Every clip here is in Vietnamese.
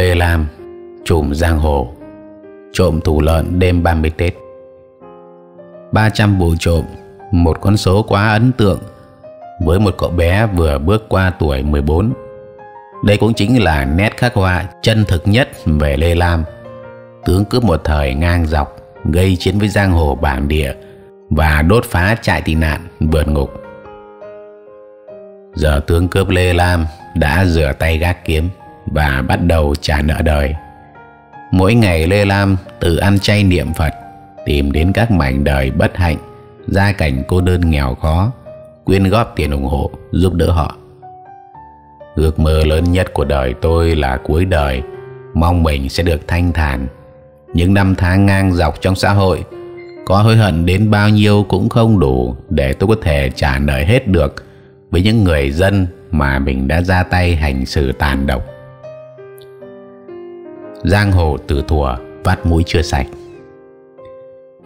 Lê Lam Trùm giang hồ Trộm thủ lợn đêm 30 Tết 300 vụ trộm Một con số quá ấn tượng Với một cậu bé vừa bước qua tuổi 14 Đây cũng chính là nét khắc họa chân thực nhất về Lê Lam Tướng cướp một thời ngang dọc Gây chiến với giang hồ bản địa Và đốt phá trại tị nạn vượt ngục Giờ tướng cướp Lê Lam đã rửa tay gác kiếm và bắt đầu trả nợ đời. Mỗi ngày Lê Lam tự ăn chay niệm Phật, tìm đến các mảnh đời bất hạnh, gia cảnh cô đơn nghèo khó, quyên góp tiền ủng hộ, giúp đỡ họ. Ước mơ lớn nhất của đời tôi là cuối đời, mong mình sẽ được thanh thản. Những năm tháng ngang dọc trong xã hội, có hối hận đến bao nhiêu cũng không đủ để tôi có thể trả nợ hết được với những người dân mà mình đã ra tay hành xử tàn độc. Giang hồ từ thùa vắt mũi chưa sạch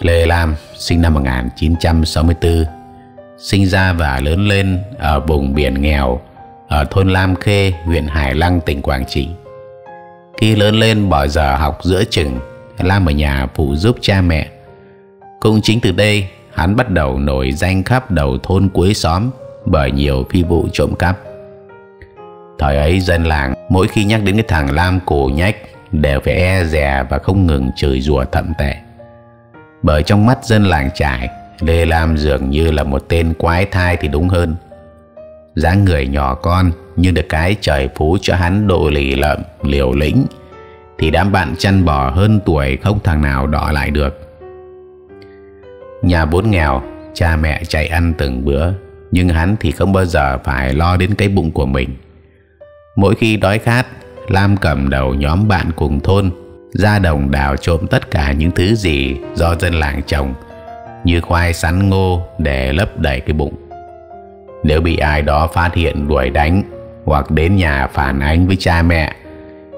Lê Lam sinh năm 1964 Sinh ra và lớn lên ở vùng biển nghèo Ở thôn Lam Khê, huyện Hải Lăng, tỉnh Quảng Trị Khi lớn lên bỏ giờ học giữa chừng Lam ở nhà phụ giúp cha mẹ Cũng chính từ đây hắn bắt đầu nổi danh khắp đầu thôn cuối xóm Bởi nhiều phi vụ trộm cắp Thời ấy dân làng mỗi khi nhắc đến cái thằng Lam cổ nhách đều phải e dè và không ngừng chửi rủa thậm tệ. Bởi trong mắt dân làng trải, Lê Lam dường như là một tên quái thai thì đúng hơn. dáng người nhỏ con như được cái trời phú cho hắn độ lì lợm, liều lĩnh, thì đám bạn chăn bò hơn tuổi không thằng nào đọ lại được. Nhà bốn nghèo, cha mẹ chạy ăn từng bữa, nhưng hắn thì không bao giờ phải lo đến cái bụng của mình. Mỗi khi đói khát, Lam cầm đầu nhóm bạn cùng thôn ra đồng đào trộm tất cả những thứ gì do dân làng trồng như khoai sắn ngô để lấp đầy cái bụng. Nếu bị ai đó phát hiện đuổi đánh hoặc đến nhà phản ánh với cha mẹ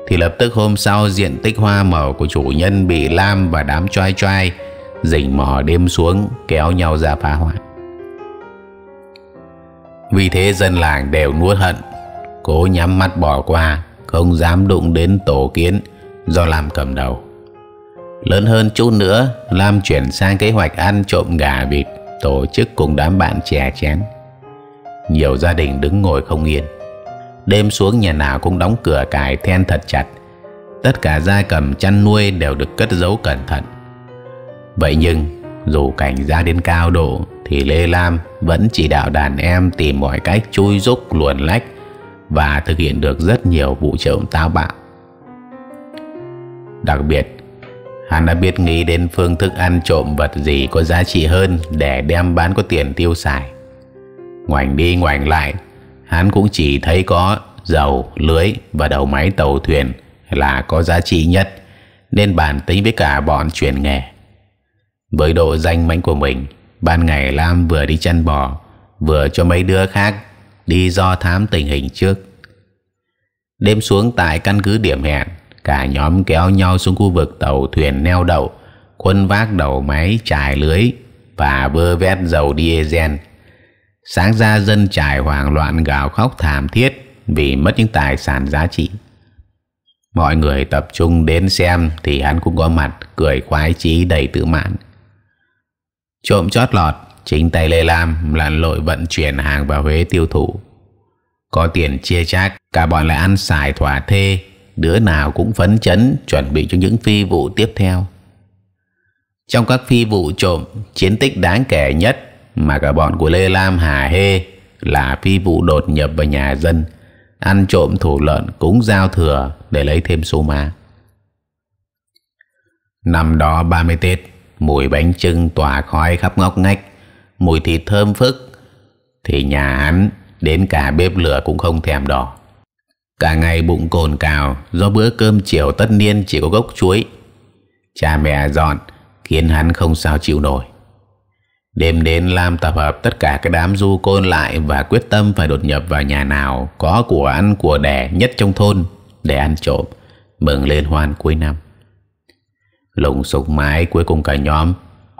thì lập tức hôm sau diện tích hoa màu của chủ nhân bị lam và đám choai choai rình mò đêm xuống kéo nhau ra phá hoại. Vì thế dân làng đều nuốt hận, cố nhắm mắt bỏ qua không dám đụng đến tổ kiến do Lam cầm đầu. Lớn hơn chút nữa, Lam chuyển sang kế hoạch ăn trộm gà vịt, tổ chức cùng đám bạn chè chén. Nhiều gia đình đứng ngồi không yên. Đêm xuống nhà nào cũng đóng cửa cài then thật chặt. Tất cả gia cầm chăn nuôi đều được cất giấu cẩn thận. Vậy nhưng, dù cảnh ra đến cao độ, thì Lê Lam vẫn chỉ đạo đàn em tìm mọi cách chui rúc luồn lách và thực hiện được rất nhiều vụ trộm táo bạo. Đặc biệt, hắn đã biết nghĩ đến phương thức ăn trộm vật gì có giá trị hơn để đem bán có tiền tiêu xài. Ngoảnh đi ngoảnh lại, hắn cũng chỉ thấy có dầu, lưới và đầu máy tàu thuyền là có giá trị nhất nên bàn tính với cả bọn chuyển nghề. Với độ danh mãnh của mình, ban ngày Lam vừa đi chăn bò, vừa cho mấy đứa khác đi do thám tình hình trước đêm xuống tại căn cứ điểm hẹn cả nhóm kéo nhau xuống khu vực tàu thuyền neo đậu quân vác đầu máy trải lưới và bơ vét dầu diesel sáng ra dân trải hoảng loạn gào khóc thảm thiết vì mất những tài sản giá trị mọi người tập trung đến xem thì hắn cũng có mặt cười khoái chí đầy tự mãn trộm chót lọt Chính tay Lê Lam là lội vận chuyển hàng vào Huế tiêu thụ. Có tiền chia chác, cả bọn lại ăn xài thỏa thê, đứa nào cũng phấn chấn chuẩn bị cho những phi vụ tiếp theo. Trong các phi vụ trộm, chiến tích đáng kể nhất mà cả bọn của Lê Lam hà hê là phi vụ đột nhập vào nhà dân, ăn trộm thủ lợn cúng giao thừa để lấy thêm số ma. Năm đó 30 Tết, mùi bánh trưng tỏa khói khắp ngóc ngách mùi thịt thơm phức thì nhà hắn đến cả bếp lửa cũng không thèm đỏ cả ngày bụng cồn cào do bữa cơm chiều tất niên chỉ có gốc chuối cha mẹ dọn khiến hắn không sao chịu nổi đêm đến lam tập hợp tất cả cái đám du côn lại và quyết tâm phải đột nhập vào nhà nào có của ăn của đẻ nhất trong thôn để ăn trộm mừng lên hoan cuối năm lùng sục mãi cuối cùng cả nhóm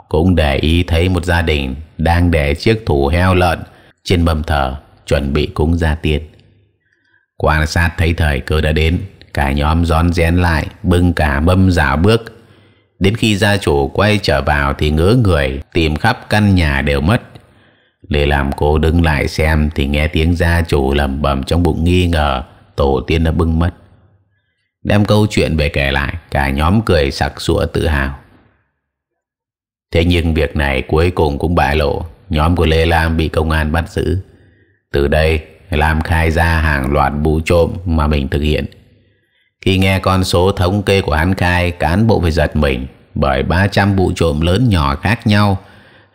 cũng để ý thấy một gia đình đang để chiếc thủ heo lợn trên mâm thờ chuẩn bị cúng gia tiên. Quan sát thấy thời cơ đã đến, cả nhóm rón rén lại bưng cả mâm dạo bước. Đến khi gia chủ quay trở vào thì ngỡ người tìm khắp căn nhà đều mất. Để làm cô đứng lại xem thì nghe tiếng gia chủ lầm bầm trong bụng nghi ngờ tổ tiên đã bưng mất. Đem câu chuyện về kể lại, cả nhóm cười sặc sụa tự hào. Thế nhưng việc này cuối cùng cũng bại lộ Nhóm của Lê Lam bị công an bắt giữ Từ đây Lam khai ra hàng loạt vụ trộm mà mình thực hiện Khi nghe con số thống kê của hắn khai Cán bộ phải giật mình Bởi 300 vụ trộm lớn nhỏ khác nhau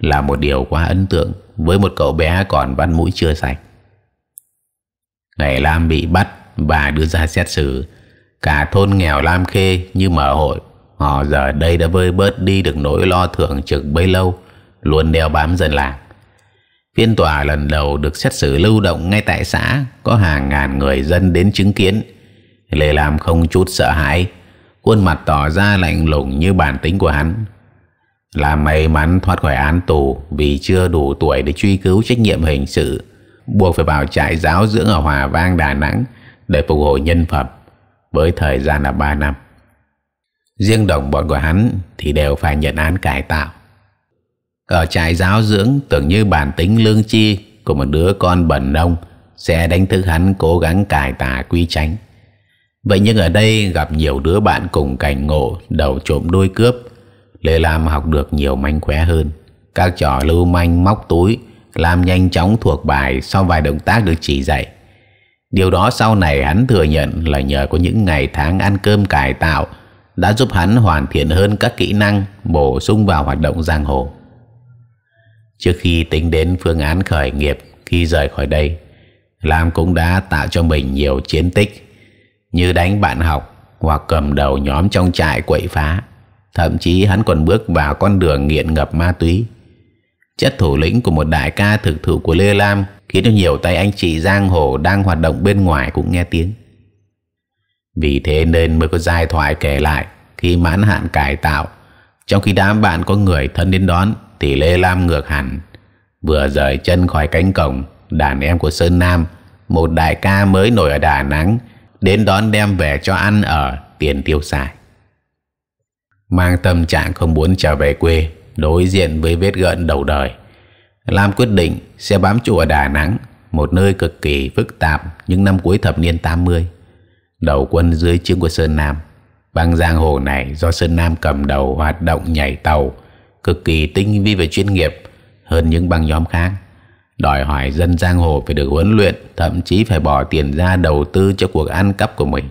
Là một điều quá ấn tượng Với một cậu bé còn văn mũi chưa sạch Ngày Lam bị bắt và đưa ra xét xử Cả thôn nghèo Lam Khê như mở hội Họ ờ, giờ đây đã vơi bớt đi được nỗi lo thường trực bấy lâu, luôn đeo bám dân làng. Phiên tòa lần đầu được xét xử lưu động ngay tại xã, có hàng ngàn người dân đến chứng kiến. Lê Lam không chút sợ hãi, khuôn mặt tỏ ra lạnh lùng như bản tính của hắn. Là may mắn thoát khỏi án tù vì chưa đủ tuổi để truy cứu trách nhiệm hình sự, buộc phải vào trại giáo dưỡng ở Hòa Vang, Đà Nẵng để phục hồi nhân phẩm với thời gian là 3 năm riêng đồng bọn của hắn thì đều phải nhận án cải tạo ở trại giáo dưỡng tưởng như bản tính lương chi của một đứa con bẩn nông sẽ đánh thức hắn cố gắng cải tà quy tránh vậy nhưng ở đây gặp nhiều đứa bạn cùng cảnh ngộ đầu trộm đuôi cướp lê làm học được nhiều manh khóe hơn các trò lưu manh móc túi làm nhanh chóng thuộc bài sau vài động tác được chỉ dạy điều đó sau này hắn thừa nhận là nhờ có những ngày tháng ăn cơm cải tạo đã giúp hắn hoàn thiện hơn các kỹ năng bổ sung vào hoạt động giang hồ. Trước khi tính đến phương án khởi nghiệp khi rời khỏi đây, Lam cũng đã tạo cho mình nhiều chiến tích như đánh bạn học hoặc cầm đầu nhóm trong trại quậy phá. Thậm chí hắn còn bước vào con đường nghiện ngập ma túy. Chất thủ lĩnh của một đại ca thực thụ của Lê Lam khiến cho nhiều tay anh chị giang hồ đang hoạt động bên ngoài cũng nghe tiếng. Vì thế nên mới có giai thoại kể lại khi mãn hạn cải tạo. Trong khi đám bạn có người thân đến đón thì Lê Lam ngược hẳn. Vừa rời chân khỏi cánh cổng, đàn em của Sơn Nam, một đại ca mới nổi ở Đà Nẵng, đến đón đem về cho ăn ở tiền tiêu xài. Mang tâm trạng không muốn trở về quê, đối diện với vết gợn đầu đời. Lam quyết định sẽ bám trụ ở Đà Nẵng, một nơi cực kỳ phức tạp những năm cuối thập niên 80 đầu quân dưới trướng của Sơn Nam. Băng giang hồ này do Sơn Nam cầm đầu hoạt động nhảy tàu, cực kỳ tinh vi và chuyên nghiệp hơn những băng nhóm khác. Đòi hỏi dân giang hồ phải được huấn luyện, thậm chí phải bỏ tiền ra đầu tư cho cuộc ăn cắp của mình.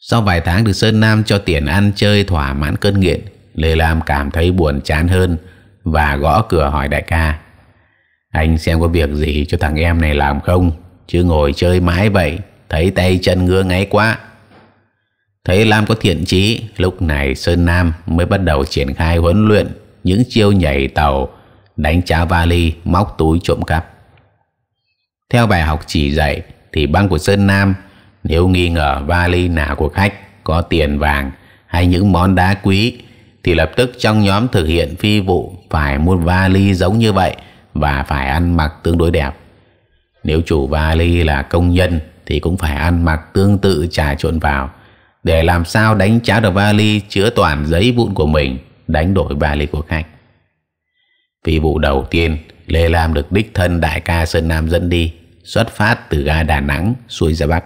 Sau vài tháng được Sơn Nam cho tiền ăn chơi thỏa mãn cơn nghiện, Lê Lam cảm thấy buồn chán hơn và gõ cửa hỏi đại ca. Anh xem có việc gì cho thằng em này làm không, chứ ngồi chơi mãi vậy thấy tay chân ngứa ngáy quá thấy lam có thiện chí lúc này sơn nam mới bắt đầu triển khai huấn luyện những chiêu nhảy tàu đánh cháo vali móc túi trộm cắp theo bài học chỉ dạy thì băng của sơn nam nếu nghi ngờ vali nào của khách có tiền vàng hay những món đá quý thì lập tức trong nhóm thực hiện phi vụ phải mua vali giống như vậy và phải ăn mặc tương đối đẹp. Nếu chủ vali là công nhân thì cũng phải ăn mặc tương tự trà trộn vào để làm sao đánh cháo được vali chứa toàn giấy vụn của mình đánh đổi vali của khách. Vì vụ đầu tiên, Lê Lam được đích thân đại ca Sơn Nam dẫn đi, xuất phát từ ga Đà Nẵng xuôi ra Bắc.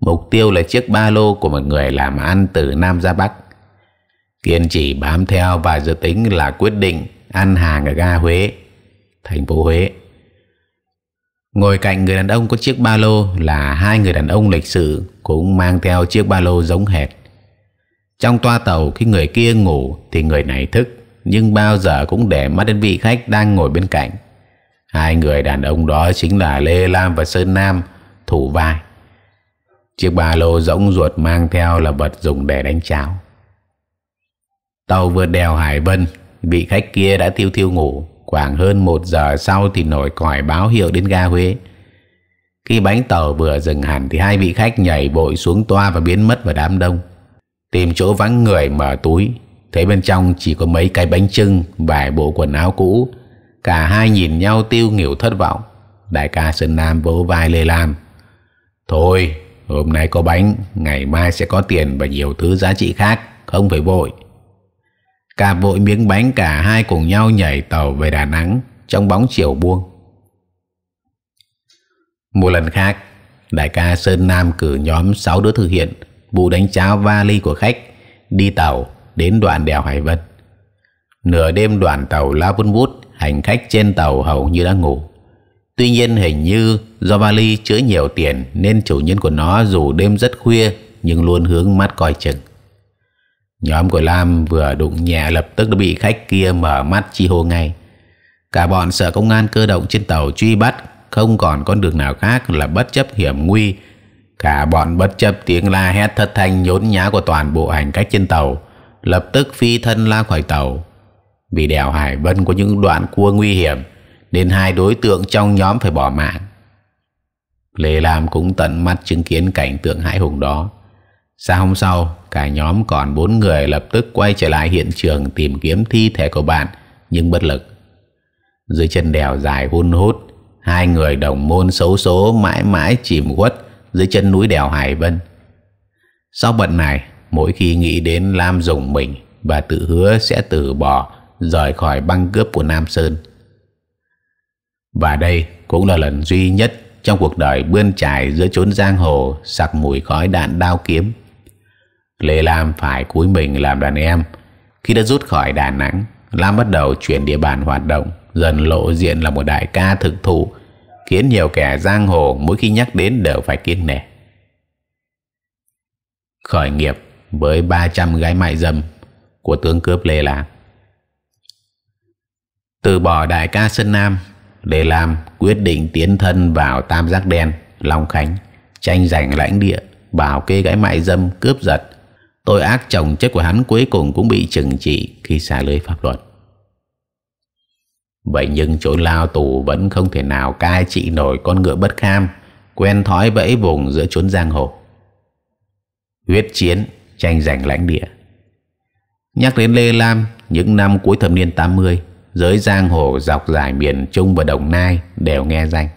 Mục tiêu là chiếc ba lô của một người làm ăn từ Nam ra Bắc. Kiên trì bám theo và dự tính là quyết định ăn hàng ở ga Huế, thành phố Huế. Ngồi cạnh người đàn ông có chiếc ba lô là hai người đàn ông lịch sự cũng mang theo chiếc ba lô giống hệt. Trong toa tàu khi người kia ngủ thì người này thức nhưng bao giờ cũng để mắt đến vị khách đang ngồi bên cạnh. Hai người đàn ông đó chính là Lê Lam và Sơn Nam thủ vai. Chiếc ba lô rỗng ruột mang theo là vật dùng để đánh cháo. Tàu vượt đèo Hải Vân, vị khách kia đã thiêu thiêu ngủ Khoảng hơn một giờ sau thì nổi còi báo hiệu đến ga Huế. Khi bánh tàu vừa dừng hẳn thì hai vị khách nhảy bội xuống toa và biến mất vào đám đông. Tìm chỗ vắng người mở túi, thấy bên trong chỉ có mấy cái bánh trưng, vài bộ quần áo cũ. Cả hai nhìn nhau tiêu nghỉu thất vọng. Đại ca Sơn Nam vỗ vai Lê Lam. Thôi, hôm nay có bánh, ngày mai sẽ có tiền và nhiều thứ giá trị khác, không phải vội cả vội miếng bánh cả hai cùng nhau nhảy tàu về Đà Nẵng trong bóng chiều buông một lần khác đại ca Sơn Nam cử nhóm 6 đứa thực hiện vụ đánh cháo vali của khách đi tàu đến đoạn đèo Hải Vân nửa đêm đoàn tàu La vun vút hành khách trên tàu hầu như đã ngủ tuy nhiên hình như do vali chứa nhiều tiền nên chủ nhân của nó dù đêm rất khuya nhưng luôn hướng mắt coi chừng Nhóm của Lam vừa đụng nhẹ lập tức đã bị khách kia mở mắt chi hô ngay. Cả bọn sợ công an cơ động trên tàu truy bắt, không còn con đường nào khác là bất chấp hiểm nguy. Cả bọn bất chấp tiếng la hét thất thanh nhốn nhá của toàn bộ hành khách trên tàu, lập tức phi thân la khỏi tàu. Vì đèo Hải Vân có những đoạn cua nguy hiểm, nên hai đối tượng trong nhóm phải bỏ mạng. Lê Lam cũng tận mắt chứng kiến cảnh tượng hãi hùng đó Sáng hôm sau, cả nhóm còn 4 người lập tức quay trở lại hiện trường tìm kiếm thi thể của bạn, nhưng bất lực. Dưới chân đèo dài hun hút, hai người đồng môn xấu số mãi mãi chìm khuất dưới chân núi đèo Hải Vân. Sau bận này, mỗi khi nghĩ đến Lam dùng mình và tự hứa sẽ từ bỏ rời khỏi băng cướp của Nam Sơn. Và đây cũng là lần duy nhất trong cuộc đời bươn trải giữa chốn giang hồ sặc mùi khói đạn đao kiếm Lê Lam phải cúi mình làm đàn em. Khi đã rút khỏi Đà Nẵng, Lam bắt đầu chuyển địa bàn hoạt động, dần lộ diện là một đại ca thực thụ, khiến nhiều kẻ giang hồ mỗi khi nhắc đến đều phải kiêng nể. Khởi nghiệp với 300 gái mại dâm của tướng cướp Lê Lam. Từ bỏ đại ca Sơn Nam, Lê Lam quyết định tiến thân vào tam giác đen, Long Khánh, tranh giành lãnh địa, bảo kê gái mại dâm cướp giật Tội ác chồng chất của hắn cuối cùng cũng bị trừng trị khi xa lưới pháp luật. Vậy nhưng chỗ lao tù vẫn không thể nào cai trị nổi con ngựa bất kham, quen thói vẫy vùng giữa chốn giang hồ. Huyết chiến, tranh giành lãnh địa. Nhắc đến Lê Lam, những năm cuối thập niên 80, giới giang hồ dọc dài miền Trung và Đồng Nai đều nghe danh.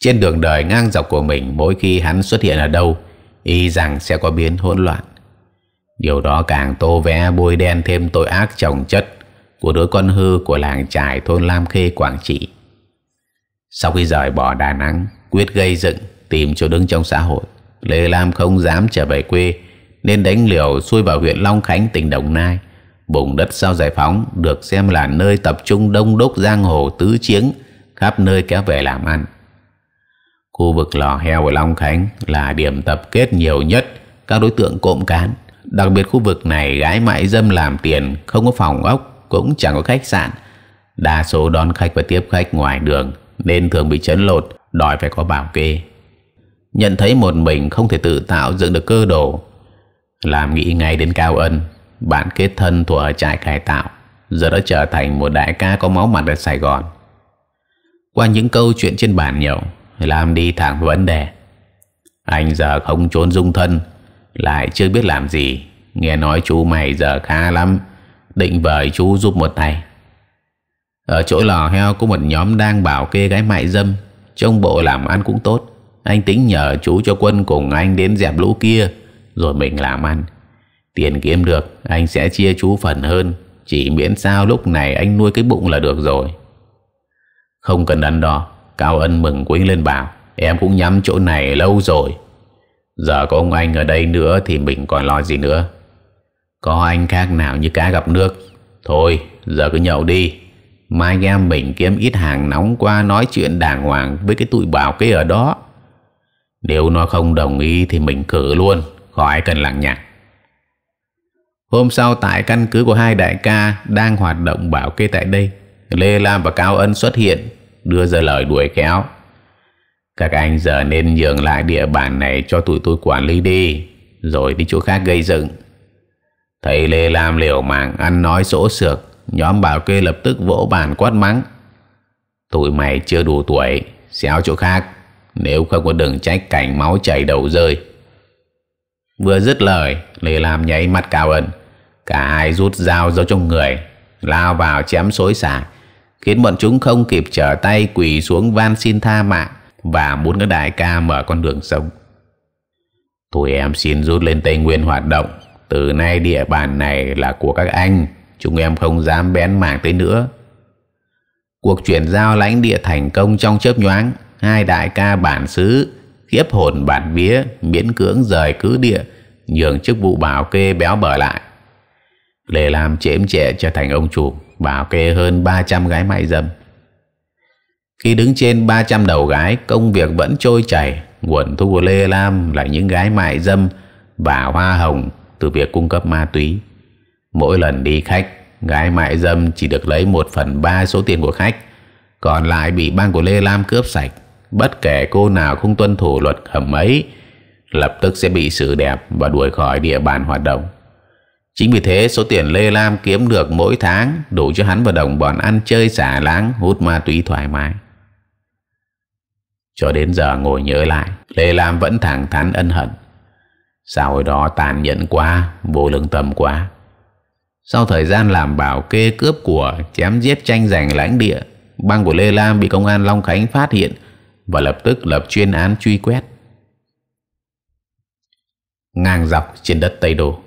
Trên đường đời ngang dọc của mình, mỗi khi hắn xuất hiện ở đâu, y rằng sẽ có biến hỗn loạn. Điều đó càng tô vẽ bôi đen thêm tội ác chồng chất của đứa con hư của làng trải thôn Lam Khê Quảng Trị. Sau khi rời bỏ Đà Nẵng, quyết gây dựng, tìm chỗ đứng trong xã hội, Lê Lam không dám trở về quê nên đánh liều xuôi vào huyện Long Khánh, tỉnh Đồng Nai. Bùng đất sau giải phóng được xem là nơi tập trung đông đúc giang hồ tứ chiến khắp nơi kéo về làm ăn. Khu vực lò heo ở Long Khánh là điểm tập kết nhiều nhất các đối tượng cộm cán. Đặc biệt khu vực này gái mại dâm làm tiền, không có phòng ốc, cũng chẳng có khách sạn. Đa số đón khách và tiếp khách ngoài đường nên thường bị chấn lột, đòi phải có bảo kê. Nhận thấy một mình không thể tự tạo dựng được cơ đồ. Làm nghĩ ngay đến Cao Ân, bạn kết thân thuộc ở trại cải tạo, giờ đã trở thành một đại ca có máu mặt ở Sài Gòn. Qua những câu chuyện trên bàn nhậu, làm đi thẳng vấn đề anh giờ không trốn dung thân lại chưa biết làm gì nghe nói chú mày giờ khá lắm định vời chú giúp một tay ở chỗ lò heo có một nhóm đang bảo kê gái mại dâm trông bộ làm ăn cũng tốt Anh tính nhờ chú cho quân cùng anh đến dẹp lũ kia Rồi mình làm ăn Tiền kiếm được anh sẽ chia chú phần hơn Chỉ miễn sao lúc này anh nuôi cái bụng là được rồi Không cần đắn đo Cao Ân mừng quý lên bảo Em cũng nhắm chỗ này lâu rồi Giờ có ông anh ở đây nữa Thì mình còn lo gì nữa Có anh khác nào như cá gặp nước Thôi giờ cứ nhậu đi Mai anh em mình kiếm ít hàng nóng qua Nói chuyện đàng hoàng với cái tụi bảo cái ở đó Nếu nó không đồng ý Thì mình cử luôn Khỏi cần lặng nhạc Hôm sau tại căn cứ của hai đại ca Đang hoạt động bảo kê tại đây Lê Lam và Cao Ân xuất hiện đưa ra lời đuổi kéo. Các anh giờ nên nhường lại địa bàn này cho tụi tôi quản lý đi, rồi đi chỗ khác gây dựng. Thầy Lê Lam liều mạng ăn nói sỗ sược, nhóm bảo kê lập tức vỗ bàn quát mắng. Tụi mày chưa đủ tuổi, xéo chỗ khác, nếu không có đừng trách cảnh máu chảy đầu rơi. Vừa dứt lời, Lê Lam nháy mắt cao ẩn. Cả hai rút dao giấu trong người, lao vào chém xối xả khiến bọn chúng không kịp trở tay quỳ xuống van xin tha mạng và muốn các đại ca mở con đường sống. Tụi em xin rút lên Tây Nguyên hoạt động, từ nay địa bàn này là của các anh, chúng em không dám bén mảng tới nữa. Cuộc chuyển giao lãnh địa thành công trong chớp nhoáng, hai đại ca bản xứ khiếp hồn bản vía miễn cưỡng rời cứ địa nhường chức vụ bảo kê béo bở lại. Lê làm chễm trẻ trở thành ông chủ bảo kê hơn 300 gái mại dâm. Khi đứng trên 300 đầu gái, công việc vẫn trôi chảy, nguồn thu của lê lam là những gái mại dâm và hoa hồng từ việc cung cấp ma túy. Mỗi lần đi khách, gái mại dâm chỉ được lấy 1 phần 3 số tiền của khách, còn lại bị bang của Lê Lam cướp sạch. Bất kể cô nào không tuân thủ luật hầm ấy, lập tức sẽ bị xử đẹp và đuổi khỏi địa bàn hoạt động. Chính vì thế số tiền Lê Lam kiếm được mỗi tháng đủ cho hắn và đồng bọn ăn chơi xả láng hút ma túy thoải mái. Cho đến giờ ngồi nhớ lại, Lê Lam vẫn thẳng thắn ân hận. Sao hồi đó tàn nhẫn quá, vô lương tâm quá. Sau thời gian làm bảo kê cướp của, chém giết tranh giành lãnh địa, băng của Lê Lam bị công an Long Khánh phát hiện và lập tức lập chuyên án truy quét. Ngang dọc trên đất Tây Đô.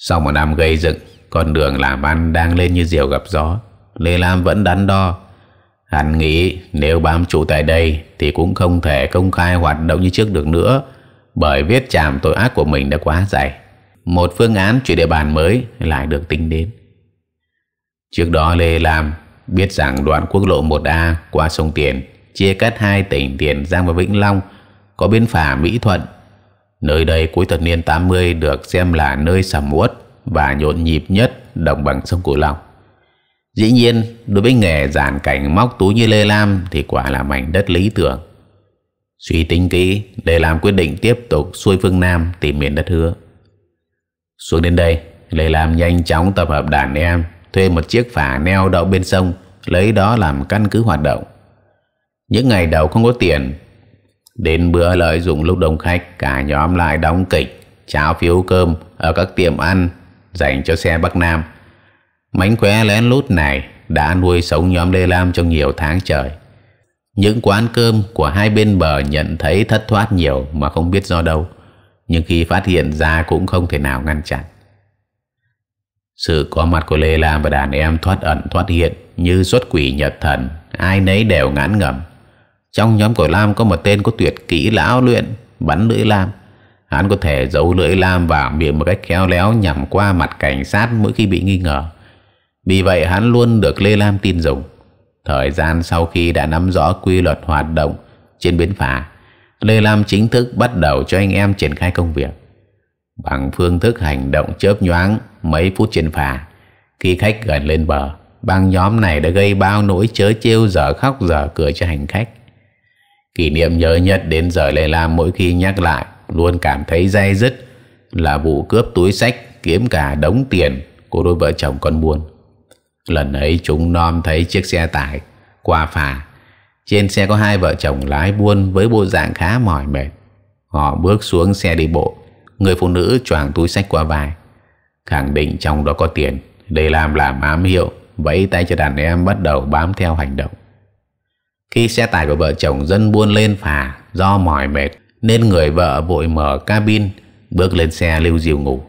Sau một năm gây dựng, con đường làm ăn đang lên như diều gặp gió. Lê Lam vẫn đắn đo. Hắn nghĩ nếu bám trụ tại đây thì cũng không thể công khai hoạt động như trước được nữa bởi vết chạm tội ác của mình đã quá dày. Một phương án chuyển địa bàn mới lại được tính đến. Trước đó Lê Lam biết rằng đoạn quốc lộ 1A qua sông Tiền chia cắt hai tỉnh Tiền Giang và Vĩnh Long có biên phả Mỹ Thuận Nơi đây cuối thập niên 80 được xem là nơi sầm uất và nhộn nhịp nhất đồng bằng sông Cửu Long. Dĩ nhiên, đối với nghề giàn cảnh móc túi như Lê Lam thì quả là mảnh đất lý tưởng. Suy tính kỹ, Lê Lam quyết định tiếp tục xuôi phương Nam tìm miền đất hứa. Xuống đến đây, Lê Lam nhanh chóng tập hợp đàn em, thuê một chiếc phà neo đậu bên sông, lấy đó làm căn cứ hoạt động. Những ngày đầu không có tiền, Đến bữa lợi dụng lúc đông khách, cả nhóm lại đóng kịch, cháo phiếu cơm ở các tiệm ăn dành cho xe Bắc Nam. Mánh khóe lén lút này đã nuôi sống nhóm Lê Lam trong nhiều tháng trời. Những quán cơm của hai bên bờ nhận thấy thất thoát nhiều mà không biết do đâu, nhưng khi phát hiện ra cũng không thể nào ngăn chặn. Sự có mặt của Lê Lam và đàn em thoát ẩn thoát hiện như xuất quỷ nhật thần, ai nấy đều ngán ngẩm. Trong nhóm của Lam có một tên có tuyệt kỹ lão luyện bắn lưỡi lam. Hắn có thể giấu lưỡi lam vào miệng một cách khéo léo nhằm qua mặt cảnh sát mỗi khi bị nghi ngờ. Vì vậy hắn luôn được Lê Lam tin dùng. Thời gian sau khi đã nắm rõ quy luật hoạt động trên bến phà, Lê Lam chính thức bắt đầu cho anh em triển khai công việc. Bằng phương thức hành động chớp nhoáng mấy phút trên phà, khi khách gần lên bờ, băng nhóm này đã gây bao nỗi chớ trêu giờ khóc giờ cười cho hành khách. Kỷ niệm nhớ nhất đến giờ Lê Lam mỗi khi nhắc lại luôn cảm thấy dây dứt là vụ cướp túi sách kiếm cả đống tiền của đôi vợ chồng con buôn. Lần ấy chúng nom thấy chiếc xe tải qua phà. Trên xe có hai vợ chồng lái buôn với bộ dạng khá mỏi mệt. Họ bước xuống xe đi bộ. Người phụ nữ choàng túi sách qua vai. Khẳng định trong đó có tiền. Để làm làm ám hiệu. Vẫy tay cho đàn em bắt đầu bám theo hành động. Khi xe tải của vợ chồng dân buôn lên phà do mỏi mệt nên người vợ vội mở cabin bước lên xe lưu diều ngủ.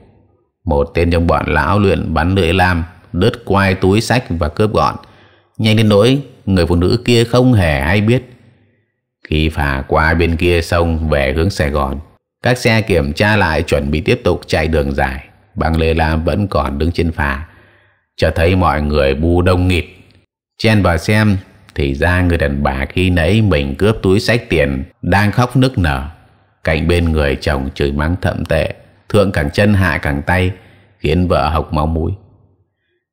Một tên trong bọn lão luyện bắn lưỡi lam đứt quai túi sách và cướp gọn nhanh đến nỗi người phụ nữ kia không hề ai biết. Khi phà qua bên kia sông về hướng Sài Gòn các xe kiểm tra lại chuẩn bị tiếp tục chạy đường dài băng lê lam vẫn còn đứng trên phà chờ thấy mọi người bu đông nghịt chen vào xem thì ra người đàn bà khi nãy mình cướp túi sách tiền Đang khóc nức nở Cạnh bên người chồng chửi mắng thậm tệ Thượng càng chân hạ càng tay Khiến vợ học máu mũi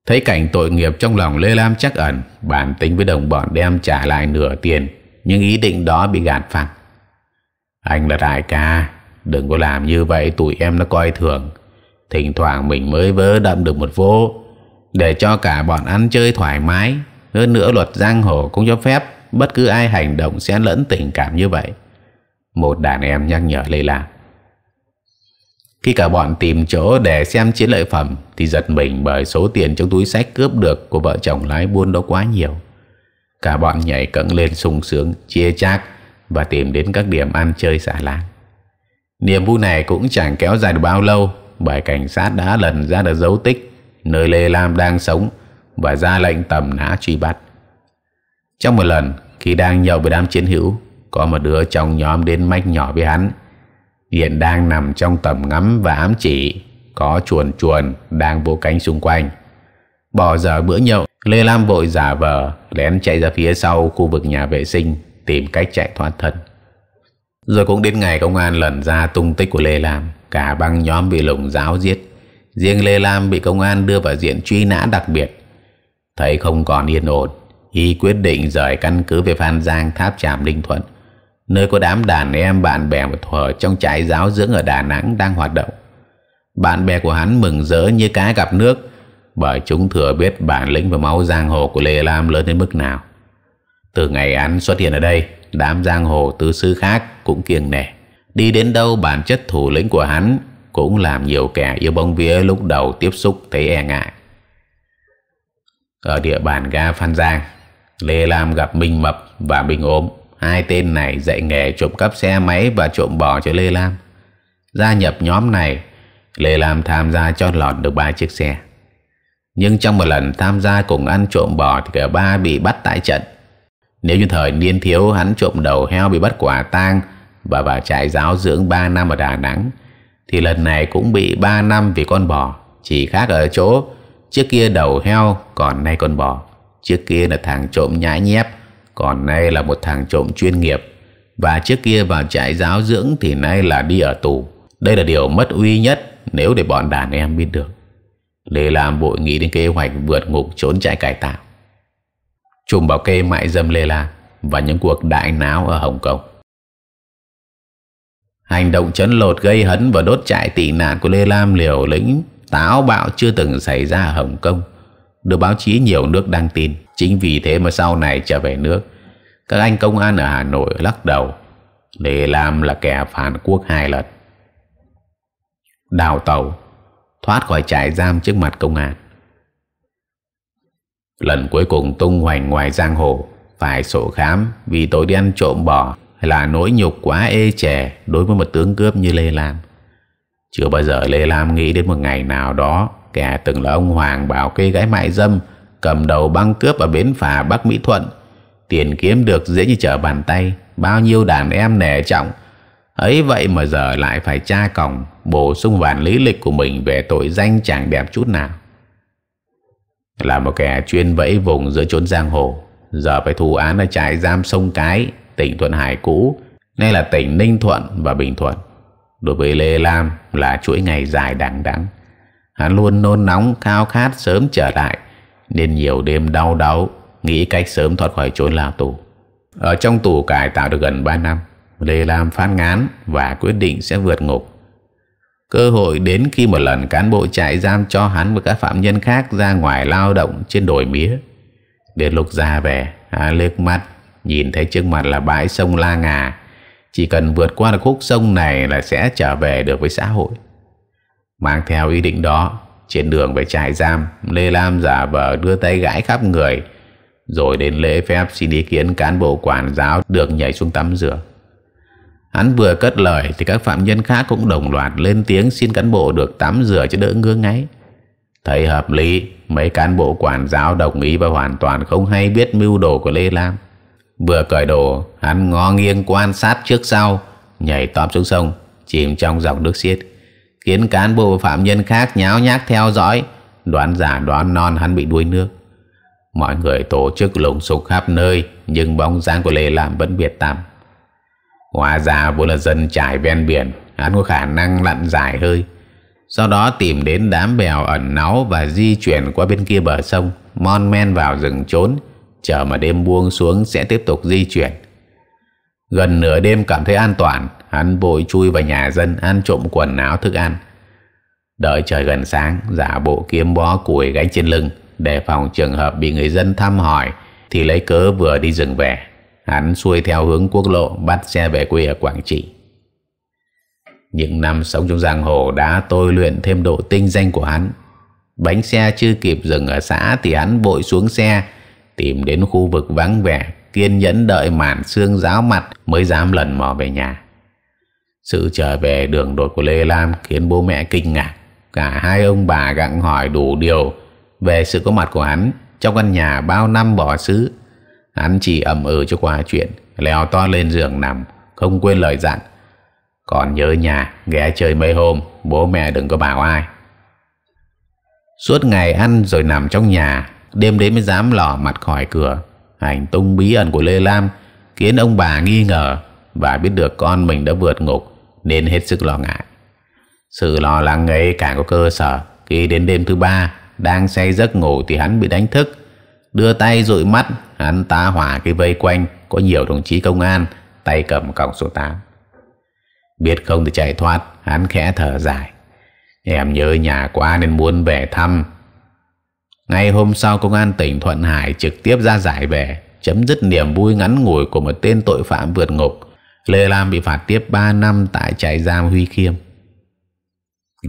Thấy cảnh tội nghiệp trong lòng Lê Lam chắc ẩn Bản tính với đồng bọn đem trả lại nửa tiền Nhưng ý định đó bị gạt phạt Anh là đại ca Đừng có làm như vậy tụi em nó coi thường Thỉnh thoảng mình mới vớ đậm được một vô Để cho cả bọn ăn chơi thoải mái hơn nữa luật giang hồ cũng cho phép bất cứ ai hành động xen lẫn tình cảm như vậy. Một đàn em nhắc nhở Lê Lam. Khi cả bọn tìm chỗ để xem chiến lợi phẩm thì giật mình bởi số tiền trong túi sách cướp được của vợ chồng lái buôn đó quá nhiều. Cả bọn nhảy cẫng lên sung sướng, chia chác và tìm đến các điểm ăn chơi xả láng. Niềm vui này cũng chẳng kéo dài được bao lâu bởi cảnh sát đã lần ra được dấu tích nơi Lê Lam đang sống và ra lệnh tầm nã truy bắt. Trong một lần, khi đang nhậu với đám chiến hữu, có một đứa trong nhóm đến mách nhỏ với hắn. Hiện đang nằm trong tầm ngắm và ám chỉ, có chuồn chuồn đang vô cánh xung quanh. Bỏ giờ bữa nhậu, Lê Lam vội giả vờ, lén chạy ra phía sau khu vực nhà vệ sinh, tìm cách chạy thoát thân. Rồi cũng đến ngày công an lần ra tung tích của Lê Lam, cả băng nhóm bị lùng giáo giết. Riêng Lê Lam bị công an đưa vào diện truy nã đặc biệt Thấy không còn yên ổn Y quyết định rời căn cứ về Phan Giang Tháp Tràm Ninh Thuận Nơi có đám đàn em bạn bè và thuở trong trại giáo dưỡng ở Đà Nẵng đang hoạt động Bạn bè của hắn mừng rỡ như cá gặp nước Bởi chúng thừa biết bản lĩnh và máu giang hồ của Lê Lam lớn đến mức nào Từ ngày hắn xuất hiện ở đây Đám giang hồ tứ sư khác cũng kiêng nể Đi đến đâu bản chất thủ lĩnh của hắn Cũng làm nhiều kẻ yêu bóng vía lúc đầu tiếp xúc thấy e ngại ở địa bàn ga Phan Giang. Lê Lam gặp Minh Mập và Minh ốm. Hai tên này dạy nghề trộm cắp xe máy và trộm bò cho Lê Lam. Gia nhập nhóm này, Lê Lam tham gia cho lọt được ba chiếc xe. Nhưng trong một lần tham gia cùng ăn trộm bò thì cả ba bị bắt tại trận. Nếu như thời niên thiếu hắn trộm đầu heo bị bắt quả tang và vào trại giáo dưỡng 3 năm ở Đà Nẵng, thì lần này cũng bị 3 năm vì con bò. Chỉ khác ở chỗ Trước kia đầu heo, còn nay con bò. Trước kia là thằng trộm nhãi nhép, còn nay là một thằng trộm chuyên nghiệp. Và trước kia vào trại giáo dưỡng thì nay là đi ở tù. Đây là điều mất uy nhất nếu để bọn đàn em biết được. Lê Lam vội nghĩ đến kế hoạch vượt ngục trốn trại cải tạo. chùm bảo kê mại dâm Lê Lam và những cuộc đại náo ở Hồng Kông. Hành động chấn lột gây hấn và đốt trại tị nạn của Lê Lam liều lĩnh táo bạo chưa từng xảy ra ở Hồng Kông được báo chí nhiều nước đăng tin chính vì thế mà sau này trở về nước các anh công an ở Hà Nội lắc đầu để làm là kẻ phản quốc hai lần đào tàu thoát khỏi trại giam trước mặt công an lần cuối cùng tung hoành ngoài giang hồ phải sổ khám vì tôi đi ăn trộm bò là nỗi nhục quá ê trẻ đối với một tướng cướp như Lê Lam chưa bao giờ Lê Lam nghĩ đến một ngày nào đó Kẻ từng là ông Hoàng bảo kê gái mại dâm Cầm đầu băng cướp ở bến phà Bắc Mỹ Thuận Tiền kiếm được dễ như trở bàn tay Bao nhiêu đàn em nề trọng Ấy vậy mà giờ lại phải tra còng Bổ sung bản lý lịch của mình Về tội danh chẳng đẹp chút nào Là một kẻ chuyên vẫy vùng giữa chốn giang hồ Giờ phải thù án ở trại giam sông Cái Tỉnh Thuận Hải cũ Nay là tỉnh Ninh Thuận và Bình Thuận Đối với Lê Lam là chuỗi ngày dài đằng đẵng. Hắn luôn nôn nóng khao khát sớm trở lại nên nhiều đêm đau đớn nghĩ cách sớm thoát khỏi chốn lao tù. Ở trong tù cải tạo được gần 3 năm, Lê Lam phát ngán và quyết định sẽ vượt ngục. Cơ hội đến khi một lần cán bộ trại giam cho hắn và các phạm nhân khác ra ngoài lao động trên đồi mía. Đến lúc ra về, hắn liếc mắt, nhìn thấy trước mặt là bãi sông La Ngà, chỉ cần vượt qua được khúc sông này là sẽ trở về được với xã hội. Mang theo ý định đó, trên đường về trại giam, Lê Lam giả vờ đưa tay gãi khắp người, rồi đến lễ phép xin ý kiến cán bộ quản giáo được nhảy xuống tắm rửa. Hắn vừa cất lời thì các phạm nhân khác cũng đồng loạt lên tiếng xin cán bộ được tắm rửa cho đỡ ngứa ngáy. Thấy hợp lý, mấy cán bộ quản giáo đồng ý và hoàn toàn không hay biết mưu đồ của Lê Lam. Vừa cởi đồ, hắn ngó nghiêng quan sát trước sau, nhảy tóm xuống sông, chìm trong dòng nước xiết. Khiến cán bộ phạm nhân khác nháo nhác theo dõi, đoán giả đoán non hắn bị đuối nước. Mọi người tổ chức lùng sục khắp nơi, nhưng bóng dáng của Lê Lam vẫn biệt tăm. Hóa ra vốn là dân trải ven biển, hắn có khả năng lặn dài hơi. Sau đó tìm đến đám bèo ẩn náu và di chuyển qua bên kia bờ sông, mon men vào rừng trốn, chờ mà đêm buông xuống sẽ tiếp tục di chuyển gần nửa đêm cảm thấy an toàn hắn vội chui vào nhà dân ăn trộm quần áo thức ăn đợi trời gần sáng giả bộ kiếm bó củi gánh trên lưng để phòng trường hợp bị người dân thăm hỏi thì lấy cớ vừa đi rừng về hắn xuôi theo hướng quốc lộ bắt xe về quê ở Quảng Trị những năm sống trong giang hồ đã tôi luyện thêm độ tinh danh của hắn bánh xe chưa kịp dừng ở xã thì hắn vội xuống xe tìm đến khu vực vắng vẻ kiên nhẫn đợi màn xương giáo mặt mới dám lần mò về nhà sự trở về đường đột của lê lam khiến bố mẹ kinh ngạc cả hai ông bà gặng hỏi đủ điều về sự có mặt của hắn trong căn nhà bao năm bỏ xứ hắn chỉ ầm ừ cho qua chuyện leo to lên giường nằm không quên lời dặn còn nhớ nhà ghé chơi mấy hôm bố mẹ đừng có bảo ai suốt ngày ăn rồi nằm trong nhà đêm đến mới dám lò mặt khỏi cửa hành tung bí ẩn của lê lam khiến ông bà nghi ngờ và biết được con mình đã vượt ngục nên hết sức lo ngại sự lo lắng ấy càng có cơ sở khi đến đêm thứ ba đang say giấc ngủ thì hắn bị đánh thức đưa tay dụi mắt hắn tá hỏa cái vây quanh có nhiều đồng chí công an tay cầm còng số 8 biết không thì chạy thoát hắn khẽ thở dài em nhớ nhà quá nên muốn về thăm Ngày hôm sau công an tỉnh Thuận Hải trực tiếp ra giải về chấm dứt niềm vui ngắn ngủi của một tên tội phạm vượt ngục. Lê Lam bị phạt tiếp 3 năm tại trại giam Huy Khiêm.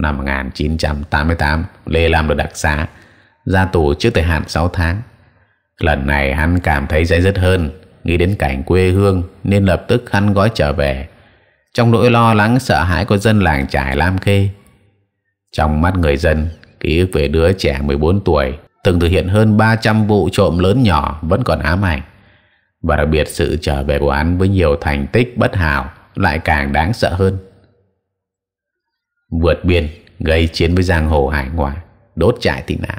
Năm 1988, Lê Lam được đặc xá, ra tù trước thời hạn 6 tháng. Lần này hắn cảm thấy dây dứt hơn, nghĩ đến cảnh quê hương nên lập tức hắn gói trở về. Trong nỗi lo lắng sợ hãi của dân làng trải Lam Khê. Trong mắt người dân, ký ức về đứa trẻ 14 tuổi từng thực hiện hơn 300 vụ trộm lớn nhỏ vẫn còn ám ảnh và đặc biệt sự trở về của án với nhiều thành tích bất hảo lại càng đáng sợ hơn vượt biên gây chiến với giang hồ hải ngoại đốt trại tị nạn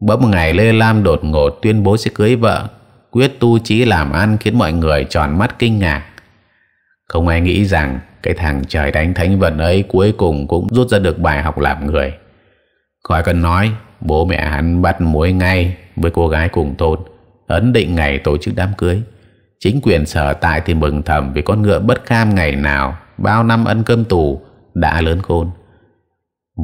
bỗng một ngày lê lam đột ngột tuyên bố sẽ cưới vợ quyết tu trí làm ăn khiến mọi người tròn mắt kinh ngạc không ai nghĩ rằng cái thằng trời đánh thánh vận ấy cuối cùng cũng rút ra được bài học làm người Khỏi cần nói, bố mẹ hắn bắt mối ngay với cô gái cùng thôn, ấn định ngày tổ chức đám cưới. Chính quyền sở tại thì mừng thầm vì con ngựa bất cam ngày nào, bao năm ăn cơm tù, đã lớn khôn.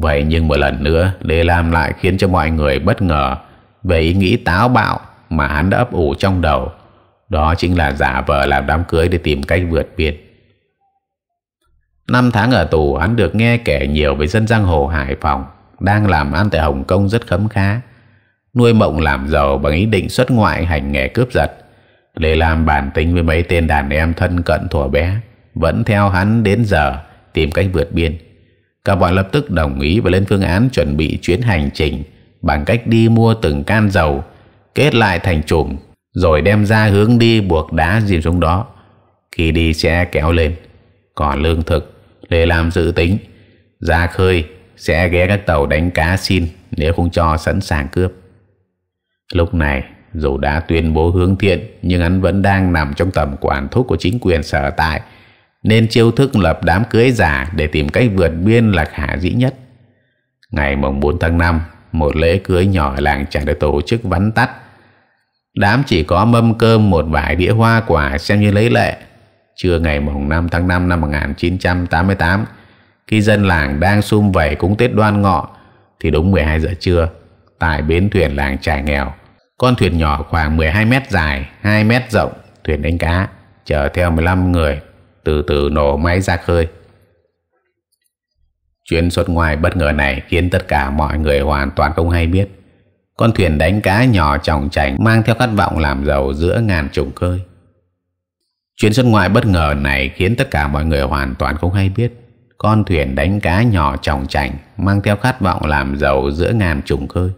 Vậy nhưng một lần nữa, Lê Lam lại khiến cho mọi người bất ngờ về ý nghĩ táo bạo mà hắn đã ấp ủ trong đầu. Đó chính là giả vờ làm đám cưới để tìm cách vượt biên. Năm tháng ở tù, hắn được nghe kể nhiều về dân giang hồ Hải Phòng đang làm ăn tại Hồng Kông rất khấm khá nuôi mộng làm giàu bằng ý định xuất ngoại hành nghề cướp giật để làm bản tính với mấy tên đàn em thân cận thuở bé vẫn theo hắn đến giờ tìm cách vượt biên Các bọn lập tức đồng ý và lên phương án chuẩn bị chuyến hành trình bằng cách đi mua từng can dầu kết lại thành chùm rồi đem ra hướng đi buộc đá dìm xuống đó khi đi xe kéo lên còn lương thực để làm dự tính ra khơi sẽ ghé các tàu đánh cá xin nếu không cho sẵn sàng cướp. Lúc này, dù đã tuyên bố hướng thiện nhưng hắn vẫn đang nằm trong tầm quản thúc của chính quyền sở tại nên chiêu thức lập đám cưới giả để tìm cách vượt biên là khả dĩ nhất. Ngày mùng 4 tháng 5, một lễ cưới nhỏ làng chẳng được tổ chức vắn tắt. Đám chỉ có mâm cơm một vài đĩa hoa quả xem như lấy lệ. Trưa ngày mùng 5 tháng 5 năm 1988, khi dân làng đang sum vầy cúng Tết đoan ngọ thì đúng 12 giờ trưa tại bến thuyền làng trải nghèo. Con thuyền nhỏ khoảng 12 mét dài, 2 mét rộng, thuyền đánh cá chở theo 15 người từ từ nổ máy ra khơi. Chuyến xuất ngoài bất ngờ này khiến tất cả mọi người hoàn toàn không hay biết. Con thuyền đánh cá nhỏ trọng trành mang theo khát vọng làm giàu giữa ngàn trùng khơi. Chuyến xuất ngoại bất ngờ này khiến tất cả mọi người hoàn toàn không hay biết con thuyền đánh cá nhỏ trọng chảnh mang theo khát vọng làm giàu giữa ngàn trùng khơi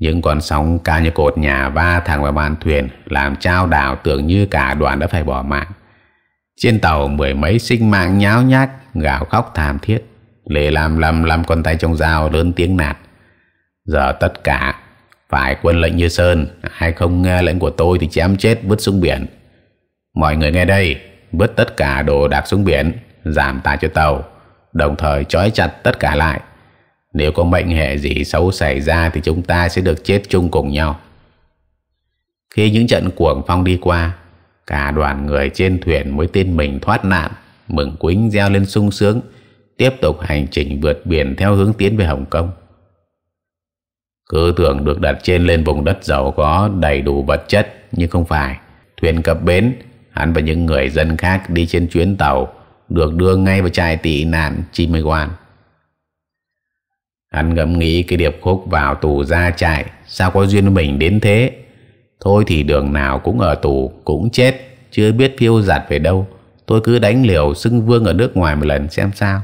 những con sóng ca như cột nhà va thẳng vào bàn thuyền làm trao đảo tưởng như cả đoàn đã phải bỏ mạng trên tàu mười mấy sinh mạng nháo nhác gào khóc thảm thiết lệ làm lầm lầm con tay trong dao lớn tiếng nạt giờ tất cả phải quân lệnh như sơn hay không nghe lệnh của tôi thì chém chết vứt xuống biển mọi người nghe đây vứt tất cả đồ đạc xuống biển giảm tài cho tàu đồng thời trói chặt tất cả lại nếu có mệnh hệ gì xấu xảy ra thì chúng ta sẽ được chết chung cùng nhau khi những trận cuồng phong đi qua cả đoàn người trên thuyền mới tin mình thoát nạn mừng quýnh reo lên sung sướng tiếp tục hành trình vượt biển theo hướng tiến về Hồng Kông cứ tưởng được đặt trên lên vùng đất giàu có đầy đủ vật chất nhưng không phải thuyền cập bến hắn và những người dân khác đi trên chuyến tàu được đưa ngay vào trại tị nạn Chimewan. Hắn ngẫm nghĩ cái điệp khúc vào tù ra trại sao có duyên mình đến thế. Thôi thì đường nào cũng ở tù cũng chết chưa biết phiêu giặt về đâu. Tôi cứ đánh liều xưng vương ở nước ngoài một lần xem sao.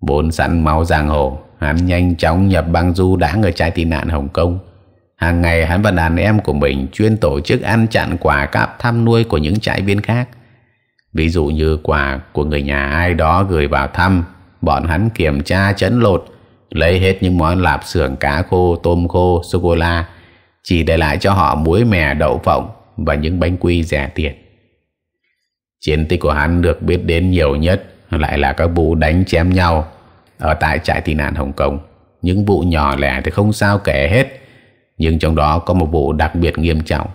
Bốn sẵn máu giang hồ hắn nhanh chóng nhập băng du đã ở trại tị nạn Hồng Kông. Hàng ngày hắn và đàn em của mình chuyên tổ chức ăn chặn quà cáp thăm nuôi của những trại viên khác. Ví dụ như quà của người nhà ai đó gửi vào thăm, bọn hắn kiểm tra chấn lột, lấy hết những món lạp xưởng cá khô, tôm khô, sô-cô-la, chỉ để lại cho họ muối mè đậu phộng và những bánh quy rẻ tiền. Chiến tích của hắn được biết đến nhiều nhất lại là các vụ đánh chém nhau ở tại trại tị nạn Hồng Kông. Những vụ nhỏ lẻ thì không sao kể hết, nhưng trong đó có một vụ đặc biệt nghiêm trọng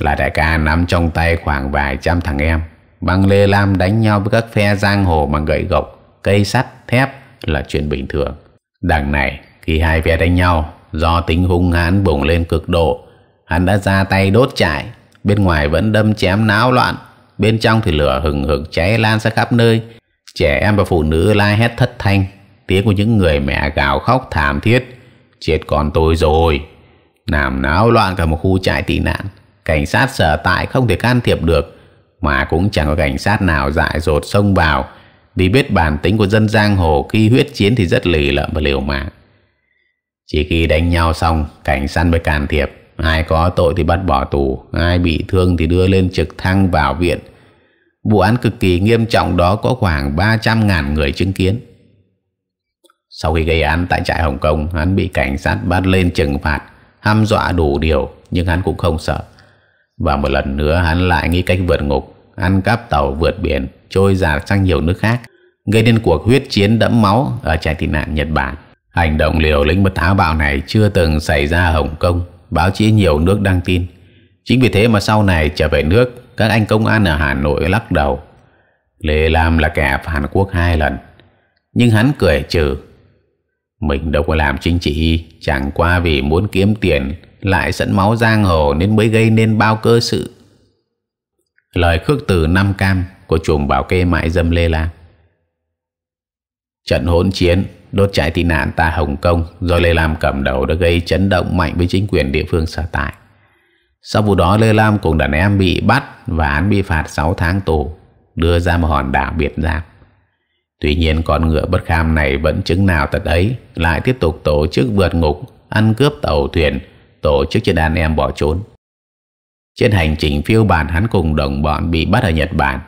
là đại ca nắm trong tay khoảng vài trăm thằng em băng lê lam đánh nhau với các phe giang hồ bằng gậy gộc cây sắt thép là chuyện bình thường đằng này khi hai phe đánh nhau do tính hung hãn bùng lên cực độ hắn đã ra tay đốt trại bên ngoài vẫn đâm chém náo loạn bên trong thì lửa hừng hực cháy lan ra khắp nơi trẻ em và phụ nữ la hét thất thanh tiếng của những người mẹ gào khóc thảm thiết chết con tôi rồi làm náo loạn cả một khu trại tị nạn cảnh sát sở tại không thể can thiệp được mà cũng chẳng có cảnh sát nào dại dột xông vào vì biết bản tính của dân giang hồ khi huyết chiến thì rất lì lợm và liều mạng chỉ khi đánh nhau xong cảnh sát mới can thiệp ai có tội thì bắt bỏ tù ai bị thương thì đưa lên trực thăng vào viện vụ án cực kỳ nghiêm trọng đó có khoảng 300.000 người chứng kiến sau khi gây án tại trại Hồng Kông hắn bị cảnh sát bắt lên trừng phạt hăm dọa đủ điều nhưng hắn cũng không sợ và một lần nữa hắn lại nghĩ cách vượt ngục ăn cắp tàu vượt biển trôi giạt sang nhiều nước khác gây nên cuộc huyết chiến đẫm máu ở trại tị nạn Nhật Bản. Hành động liều lĩnh bất tháo bạo này chưa từng xảy ra ở Hồng Kông, báo chí nhiều nước đăng tin. Chính vì thế mà sau này trở về nước, các anh công an ở Hà Nội lắc đầu. Lê Lam là kẻ phản quốc hai lần, nhưng hắn cười trừ. Mình đâu có làm chính trị, chẳng qua vì muốn kiếm tiền, lại sẵn máu giang hồ nên mới gây nên bao cơ sự lời khước từ năm cam của chuồng bảo kê mại dâm lê la trận hỗn chiến đốt trại tị nạn tại Hồng Kông do Lê Lam cầm đầu đã gây chấn động mạnh với chính quyền địa phương sở tại. Sau vụ đó Lê Lam cùng đàn em bị bắt và án bị phạt 6 tháng tù, đưa ra một hòn đảo biệt giam Tuy nhiên con ngựa bất kham này vẫn chứng nào tật ấy lại tiếp tục tổ chức vượt ngục, ăn cướp tàu thuyền, tổ chức cho đàn em bỏ trốn. Trên hành trình phiêu bản hắn cùng đồng bọn bị bắt ở Nhật Bản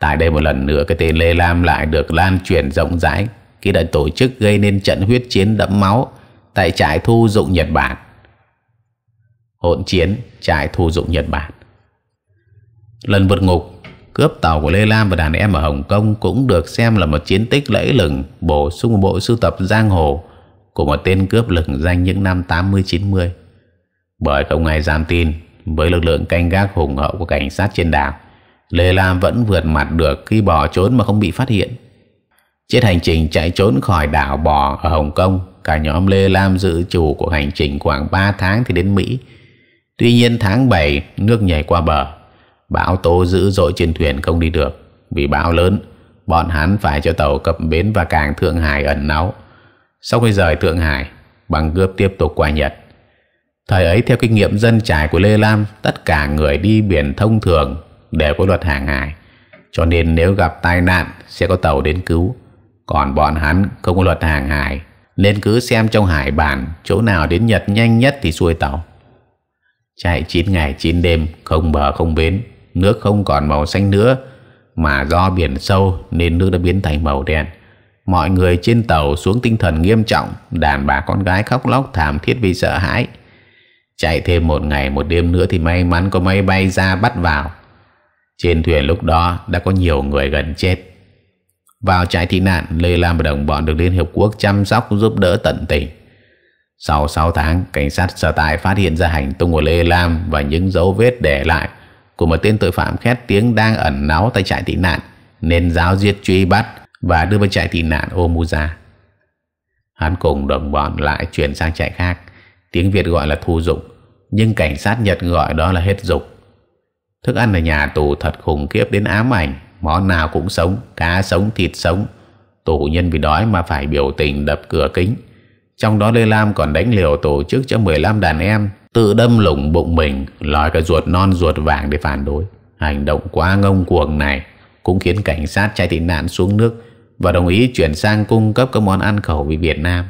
Tại đây một lần nữa cái tên Lê Lam lại được lan truyền rộng rãi Khi đã tổ chức gây nên trận huyết chiến đẫm máu Tại trại thu dụng Nhật Bản Hỗn chiến trại thu dụng Nhật Bản Lần vượt ngục Cướp tàu của Lê Lam và đàn em ở Hồng Kông Cũng được xem là một chiến tích lẫy lừng Bổ sung một bộ sưu tập giang hồ Của một tên cướp lừng danh những năm 80-90 Bởi không ai dám tin với lực lượng canh gác hùng hậu của cảnh sát trên đảo lê lam vẫn vượt mặt được khi bỏ trốn mà không bị phát hiện trên hành trình chạy trốn khỏi đảo bò ở hồng kông cả nhóm lê lam giữ chủ của hành trình khoảng 3 tháng thì đến mỹ tuy nhiên tháng 7 nước nhảy qua bờ bão tố dữ dội trên thuyền không đi được vì bão lớn bọn hắn phải cho tàu cập bến và cảng thượng hải ẩn náu sau khi rời thượng hải bằng cướp tiếp tục qua nhật Thời ấy theo kinh nghiệm dân trải của Lê Lam, tất cả người đi biển thông thường đều có luật hàng hải, cho nên nếu gặp tai nạn sẽ có tàu đến cứu. Còn bọn hắn không có luật hàng hải, nên cứ xem trong hải bản chỗ nào đến Nhật nhanh nhất thì xuôi tàu. Chạy 9 ngày 9 đêm, không bờ không bến, nước không còn màu xanh nữa, mà do biển sâu nên nước đã biến thành màu đen. Mọi người trên tàu xuống tinh thần nghiêm trọng, đàn bà con gái khóc lóc thảm thiết vì sợ hãi. Chạy thêm một ngày một đêm nữa thì may mắn có máy bay ra bắt vào. Trên thuyền lúc đó đã có nhiều người gần chết. Vào trại tị nạn, Lê Lam và đồng bọn được Liên Hiệp Quốc chăm sóc giúp đỡ tận tình. Sau 6 tháng, cảnh sát sở tại phát hiện ra hành tung của Lê Lam và những dấu vết để lại của một tên tội phạm khét tiếng đang ẩn náu tại trại tị nạn nên giáo diệt truy bắt và đưa vào trại tị nạn Omuza. Hắn cùng đồng bọn lại chuyển sang trại khác tiếng Việt gọi là thu dục nhưng cảnh sát Nhật gọi đó là hết dục thức ăn ở nhà tù thật khủng khiếp đến ám ảnh món nào cũng sống cá sống thịt sống tù nhân vì đói mà phải biểu tình đập cửa kính trong đó Lê Lam còn đánh liều tổ chức cho 15 đàn em tự đâm lủng bụng mình lòi cả ruột non ruột vàng để phản đối hành động quá ngông cuồng này cũng khiến cảnh sát trai tị nạn xuống nước và đồng ý chuyển sang cung cấp các món ăn khẩu vị Việt Nam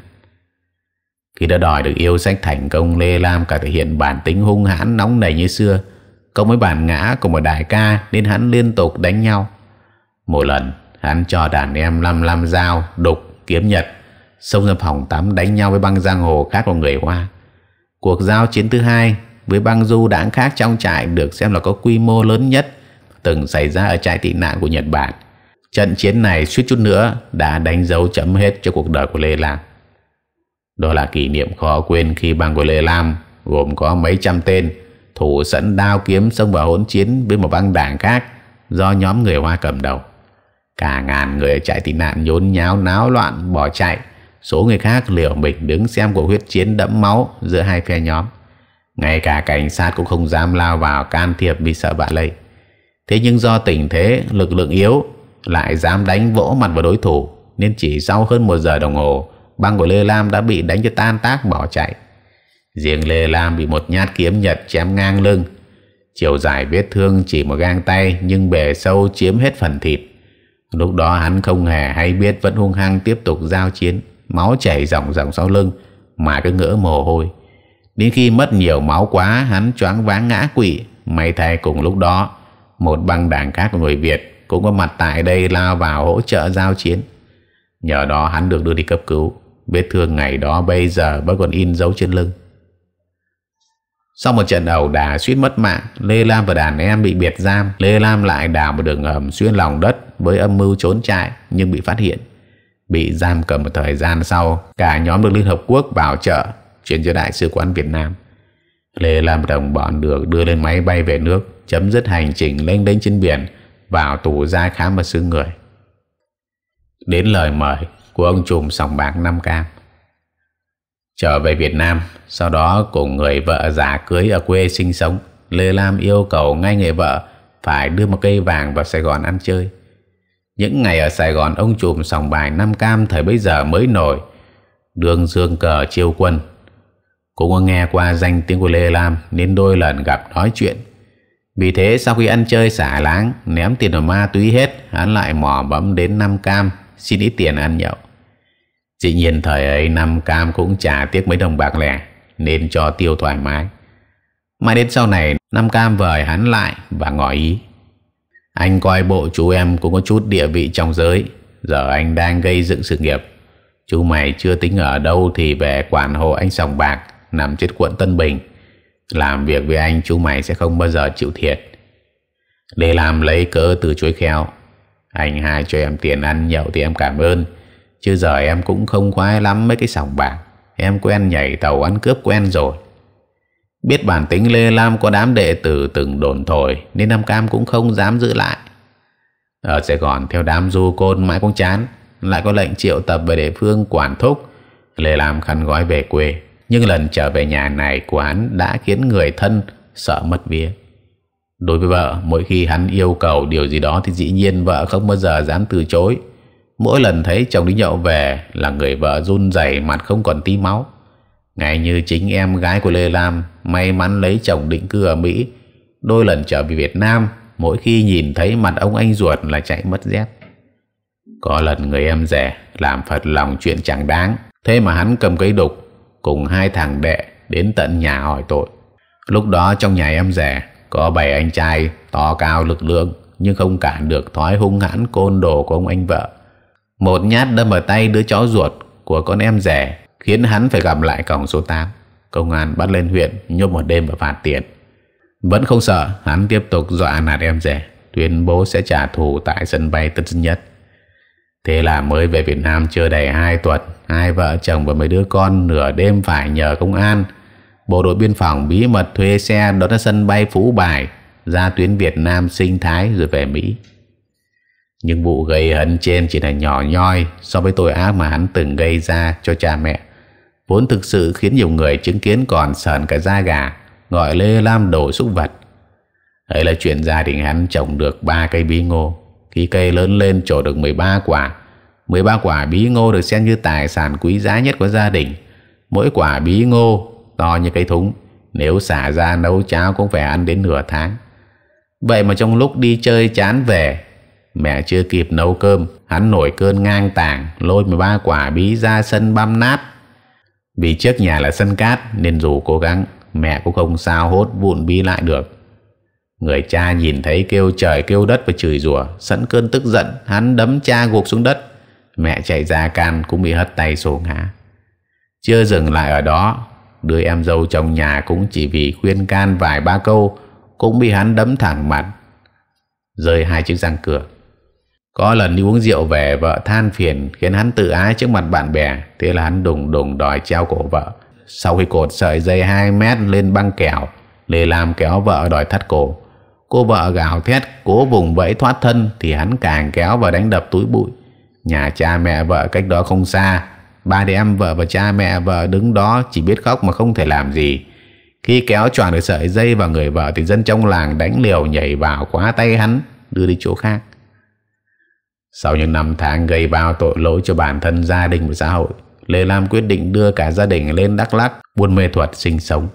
khi đã đòi được yêu sách thành công Lê Lam cả thể hiện bản tính hung hãn nóng nảy như xưa Cộng với bản ngã của một đại ca Nên hắn liên tục đánh nhau Một lần hắn cho đàn em lăm lăm dao Đục kiếm nhật Xông ra phòng tắm đánh nhau với băng giang hồ khác của người Hoa Cuộc giao chiến thứ hai Với băng du đáng khác trong trại Được xem là có quy mô lớn nhất Từng xảy ra ở trại tị nạn của Nhật Bản Trận chiến này suýt chút nữa đã đánh dấu chấm hết cho cuộc đời của Lê Lam. Đó là kỷ niệm khó quên khi bang của Lê Lam gồm có mấy trăm tên thủ sẵn đao kiếm xông vào hỗn chiến với một băng đảng khác do nhóm người Hoa cầm đầu. Cả ngàn người chạy tị nạn nhốn nháo náo loạn bỏ chạy. Số người khác liều mình đứng xem cuộc huyết chiến đẫm máu giữa hai phe nhóm. Ngay cả cảnh sát cũng không dám lao vào can thiệp vì sợ bạ lây. Thế nhưng do tình thế lực lượng yếu lại dám đánh vỗ mặt vào đối thủ nên chỉ sau hơn một giờ đồng hồ băng của Lê Lam đã bị đánh cho tan tác bỏ chạy. Riêng Lê Lam bị một nhát kiếm nhật chém ngang lưng. Chiều dài vết thương chỉ một gang tay nhưng bề sâu chiếm hết phần thịt. Lúc đó hắn không hề hay biết vẫn hung hăng tiếp tục giao chiến, máu chảy ròng ròng sau lưng mà cứ ngỡ mồ hôi. Đến khi mất nhiều máu quá hắn choáng váng ngã quỵ, may thay cùng lúc đó một băng đảng khác của người Việt cũng có mặt tại đây lao vào hỗ trợ giao chiến. Nhờ đó hắn được đưa đi cấp cứu. Vết thương ngày đó bây giờ vẫn còn in dấu trên lưng Sau một trận ẩu đả suýt mất mạng Lê Lam và đàn em bị biệt giam Lê Lam lại đào một đường hầm xuyên lòng đất Với âm mưu trốn chạy nhưng bị phát hiện Bị giam cầm một thời gian sau Cả nhóm được Liên Hợp Quốc bảo trợ Chuyển cho Đại sứ quán Việt Nam Lê Lam đồng bọn được đưa lên máy bay về nước Chấm dứt hành trình lên đến trên biển Vào tù ra khá mà xương người Đến lời mời của ông trùm sòng bạc Nam Cam. Trở về Việt Nam, sau đó cùng người vợ giả cưới ở quê sinh sống, Lê Lam yêu cầu ngay người vợ phải đưa một cây vàng vào Sài Gòn ăn chơi. Những ngày ở Sài Gòn ông trùm sòng bài Nam Cam thời bấy giờ mới nổi, đường dương cờ chiêu quân. Cũng có nghe qua danh tiếng của Lê Lam nên đôi lần gặp nói chuyện. Vì thế sau khi ăn chơi xả láng, ném tiền vào ma túy hết, hắn lại mò bấm đến Nam Cam xin ít tiền ăn nhậu dĩ nhiên thời ấy năm cam cũng trả tiếc mấy đồng bạc lẻ nên cho tiêu thoải mái mãi đến sau này năm cam vời hắn lại và ngỏ ý anh coi bộ chú em cũng có chút địa vị trong giới giờ anh đang gây dựng sự nghiệp chú mày chưa tính ở đâu thì về quản hộ anh sòng bạc nằm trên quận tân bình làm việc với anh chú mày sẽ không bao giờ chịu thiệt để làm lấy cớ từ chối khéo anh hai cho em tiền ăn nhậu thì em cảm ơn Chứ giờ em cũng không khoái lắm mấy cái sòng bạc Em quen nhảy tàu ăn cướp quen rồi Biết bản tính Lê Lam có đám đệ tử từng đồn thổi Nên Nam Cam cũng không dám giữ lại Ở Sài Gòn theo đám du côn mãi cũng chán Lại có lệnh triệu tập về địa phương quản thúc Lê Lam khăn gói về quê Nhưng lần trở về nhà này của hắn đã khiến người thân sợ mất vía Đối với vợ, mỗi khi hắn yêu cầu điều gì đó thì dĩ nhiên vợ không bao giờ dám từ chối. Mỗi lần thấy chồng đi nhậu về là người vợ run rẩy mặt không còn tí máu. ngày như chính em gái của Lê Lam may mắn lấy chồng định cư ở Mỹ, đôi lần trở về Việt Nam, mỗi khi nhìn thấy mặt ông anh ruột là chạy mất dép. Có lần người em rẻ làm phật lòng chuyện chẳng đáng, thế mà hắn cầm cây đục cùng hai thằng đệ đến tận nhà hỏi tội. Lúc đó trong nhà em rẻ có bảy anh trai to cao lực lượng nhưng không cản được thói hung hãn côn đồ của ông anh vợ. Một nhát đâm vào tay đứa chó ruột của con em rẻ khiến hắn phải gặp lại cổng số 8. Công an bắt lên huyện nhốt một đêm và phạt tiền. Vẫn không sợ, hắn tiếp tục dọa nạt em rẻ, tuyên bố sẽ trả thù tại sân bay Tân Sơn Nhất. Thế là mới về Việt Nam chưa đầy 2 tuần, hai vợ chồng và mấy đứa con nửa đêm phải nhờ công an bộ đội biên phòng bí mật thuê xe đón ra sân bay Phú Bài ra tuyến Việt Nam sinh thái rồi về Mỹ. Nhưng vụ gây hấn trên chỉ là nhỏ nhoi so với tội ác mà hắn từng gây ra cho cha mẹ. Vốn thực sự khiến nhiều người chứng kiến còn sờn cả da gà, gọi lê lam đổ xúc vật. Ấy là chuyện gia đình hắn trồng được 3 cây bí ngô. Khi cây lớn lên trổ được 13 quả. 13 quả bí ngô được xem như tài sản quý giá nhất của gia đình. Mỗi quả bí ngô to như cây thúng nếu xả ra nấu cháo cũng phải ăn đến nửa tháng vậy mà trong lúc đi chơi chán về mẹ chưa kịp nấu cơm hắn nổi cơn ngang tàng lôi 13 quả bí ra sân băm nát vì trước nhà là sân cát nên dù cố gắng mẹ cũng không sao hốt vụn bí lại được người cha nhìn thấy kêu trời kêu đất và chửi rủa sẵn cơn tức giận hắn đấm cha gục xuống đất mẹ chạy ra can cũng bị hất tay sổ ngã chưa dừng lại ở đó đứa em dâu chồng nhà cũng chỉ vì khuyên can vài ba câu cũng bị hắn đấm thẳng mặt rơi hai chiếc răng cửa có lần đi uống rượu về vợ than phiền khiến hắn tự ái trước mặt bạn bè thế là hắn đùng đùng đòi treo cổ vợ sau khi cột sợi dây 2 mét lên băng kẹo để làm kéo vợ đòi thắt cổ cô vợ gào thét cố vùng vẫy thoát thân thì hắn càng kéo và đánh đập túi bụi nhà cha mẹ vợ cách đó không xa ba đứa em vợ và cha mẹ vợ đứng đó chỉ biết khóc mà không thể làm gì khi kéo choàng được sợi dây vào người vợ thì dân trong làng đánh liều nhảy vào khóa tay hắn đưa đi chỗ khác sau những năm tháng gây bao tội lỗi cho bản thân gia đình và xã hội Lê Lam quyết định đưa cả gia đình lên Đắk Lắk buôn mê thuật sinh sống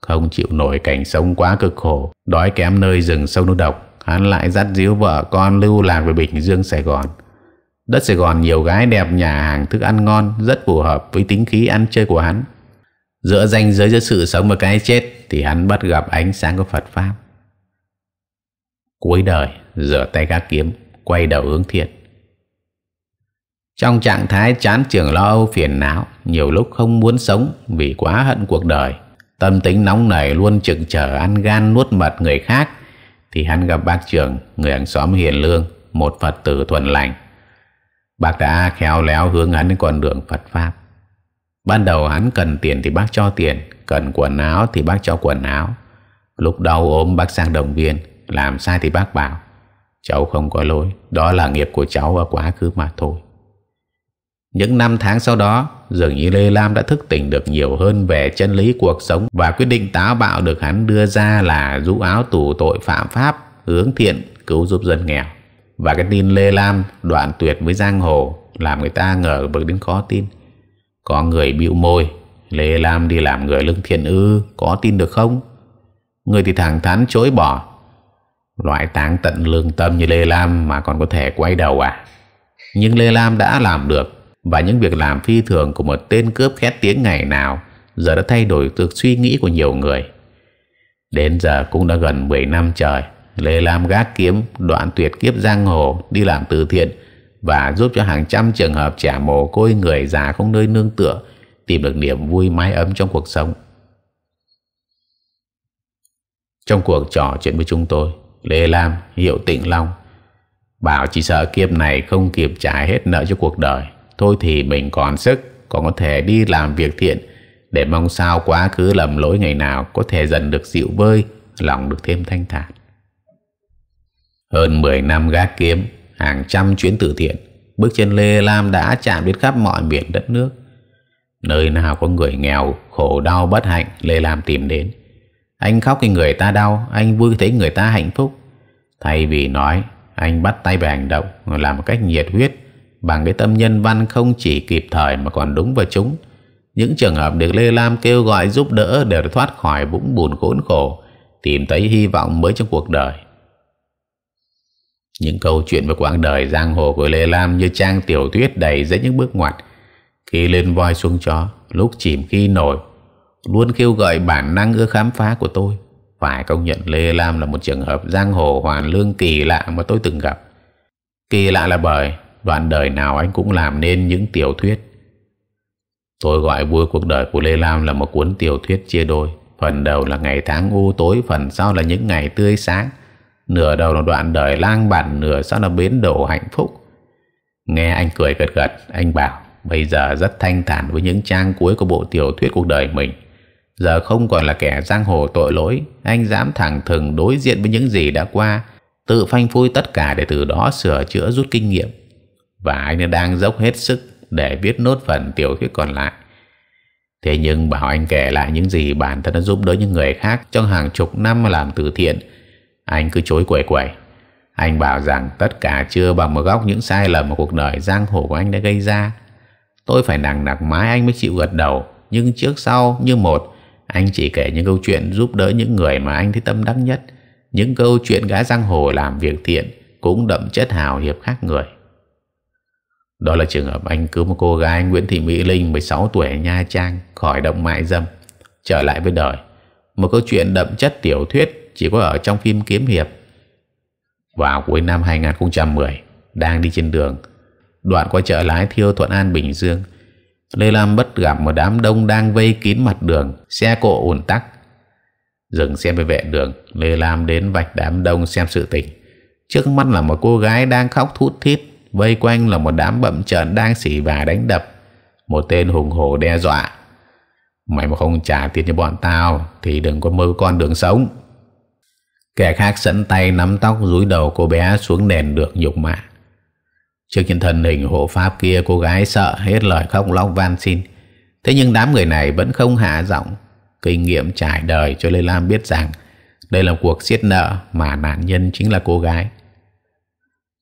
không chịu nổi cảnh sống quá cực khổ đói kém nơi rừng sâu nước độc hắn lại dắt díu vợ con lưu lạc về Bình Dương Sài Gòn Đất Sài Gòn nhiều gái đẹp nhà hàng thức ăn ngon rất phù hợp với tính khí ăn chơi của hắn. Giữa danh giới giữa sự sống và cái chết thì hắn bắt gặp ánh sáng của Phật Pháp. Cuối đời, rửa tay gác kiếm, quay đầu hướng thiện. Trong trạng thái chán trường lo âu phiền não, nhiều lúc không muốn sống vì quá hận cuộc đời. Tâm tính nóng nảy luôn chừng chờ ăn gan nuốt mật người khác thì hắn gặp bác trưởng, người hàng xóm hiền lương, một Phật tử thuần lành. Bác đã khéo léo hướng hắn đến con đường Phật Pháp. Ban đầu hắn cần tiền thì bác cho tiền, cần quần áo thì bác cho quần áo. Lúc đau ốm bác sang động viên, làm sai thì bác bảo. Cháu không có lỗi, đó là nghiệp của cháu ở quá khứ mà thôi. Những năm tháng sau đó, dường như Lê Lam đã thức tỉnh được nhiều hơn về chân lý cuộc sống và quyết định táo bạo được hắn đưa ra là rũ áo tù tội phạm pháp, hướng thiện, cứu giúp dân nghèo và cái tin lê lam đoạn tuyệt với giang hồ làm người ta ngờ vực đến khó tin có người bĩu môi lê lam đi làm người lưng thiện ư có tin được không người thì thẳng thắn chối bỏ loại táng tận lương tâm như lê lam mà còn có thể quay đầu à nhưng lê lam đã làm được và những việc làm phi thường của một tên cướp khét tiếng ngày nào giờ đã thay đổi được suy nghĩ của nhiều người đến giờ cũng đã gần 10 năm trời Lê Lam gác kiếm đoạn tuyệt kiếp giang hồ đi làm từ thiện và giúp cho hàng trăm trường hợp trẻ mồ côi người già không nơi nương tựa tìm được niềm vui mái ấm trong cuộc sống. Trong cuộc trò chuyện với chúng tôi, Lê Lam hiệu tịnh long bảo chỉ sợ kiếp này không kịp trả hết nợ cho cuộc đời, thôi thì mình còn sức, còn có thể đi làm việc thiện để mong sao quá khứ lầm lỗi ngày nào có thể dần được dịu bơi, lòng được thêm thanh thản. Hơn 10 năm gác kiếm, hàng trăm chuyến từ thiện, bước chân Lê Lam đã chạm đến khắp mọi miền đất nước. Nơi nào có người nghèo, khổ đau bất hạnh, Lê Lam tìm đến. Anh khóc khi người ta đau, anh vui thấy người ta hạnh phúc. Thay vì nói, anh bắt tay về hành động, làm một cách nhiệt huyết, bằng cái tâm nhân văn không chỉ kịp thời mà còn đúng vào chúng Những trường hợp được Lê Lam kêu gọi giúp đỡ đều thoát khỏi vũng bùn khốn khổ, tìm thấy hy vọng mới trong cuộc đời. Những câu chuyện về quãng đời giang hồ của Lê Lam như trang tiểu thuyết đầy dẫy những bước ngoặt. Khi lên voi xuống chó, lúc chìm khi nổi, luôn kêu gọi bản năng ưa khám phá của tôi. Phải công nhận Lê Lam là một trường hợp giang hồ hoàn lương kỳ lạ mà tôi từng gặp. Kỳ lạ là bởi đoạn đời nào anh cũng làm nên những tiểu thuyết. Tôi gọi vui cuộc đời của Lê Lam là một cuốn tiểu thuyết chia đôi. Phần đầu là ngày tháng u tối, phần sau là những ngày tươi sáng. Nửa đầu là đoạn đời lang bản Nửa sau là bến đổ hạnh phúc Nghe anh cười gật gật Anh bảo bây giờ rất thanh thản Với những trang cuối của bộ tiểu thuyết cuộc đời mình Giờ không còn là kẻ giang hồ tội lỗi Anh dám thẳng thừng đối diện với những gì đã qua Tự phanh phui tất cả để từ đó sửa chữa rút kinh nghiệm Và anh đang dốc hết sức để viết nốt phần tiểu thuyết còn lại Thế nhưng bảo anh kể lại những gì bản thân đã giúp đỡ những người khác trong hàng chục năm làm từ thiện anh cứ chối quẩy quẩy Anh bảo rằng tất cả chưa bằng một góc những sai lầm mà cuộc đời giang hồ của anh đã gây ra Tôi phải nặng nặc mái anh mới chịu gật đầu Nhưng trước sau như một Anh chỉ kể những câu chuyện giúp đỡ những người mà anh thấy tâm đắc nhất Những câu chuyện gái giang hồ làm việc thiện Cũng đậm chất hào hiệp khác người đó là trường hợp anh cứu một cô gái Nguyễn Thị Mỹ Linh 16 tuổi ở Nha Trang khỏi động mại dâm trở lại với đời. Một câu chuyện đậm chất tiểu thuyết chỉ có ở trong phim kiếm hiệp. Vào cuối năm 2010, đang đi trên đường, đoạn qua chợ lái thiêu Thuận An Bình Dương, Lê Lam bất gặp một đám đông đang vây kín mặt đường, xe cộ ùn tắc. Dừng xe về vệ đường, Lê Lam đến vạch đám đông xem sự tình. Trước mắt là một cô gái đang khóc thút thít, vây quanh là một đám bậm trợn đang xỉ và đánh đập. Một tên hùng hổ đe dọa. Mày mà không trả tiền cho bọn tao thì đừng có mơ con đường sống. Kẻ khác sẵn tay nắm tóc rúi đầu cô bé xuống nền được nhục mạ. Trước những thân hình hộ pháp kia cô gái sợ hết lời khóc lóc van xin. Thế nhưng đám người này vẫn không hạ giọng. Kinh nghiệm trải đời cho Lê Lam biết rằng đây là cuộc siết nợ mà nạn nhân chính là cô gái.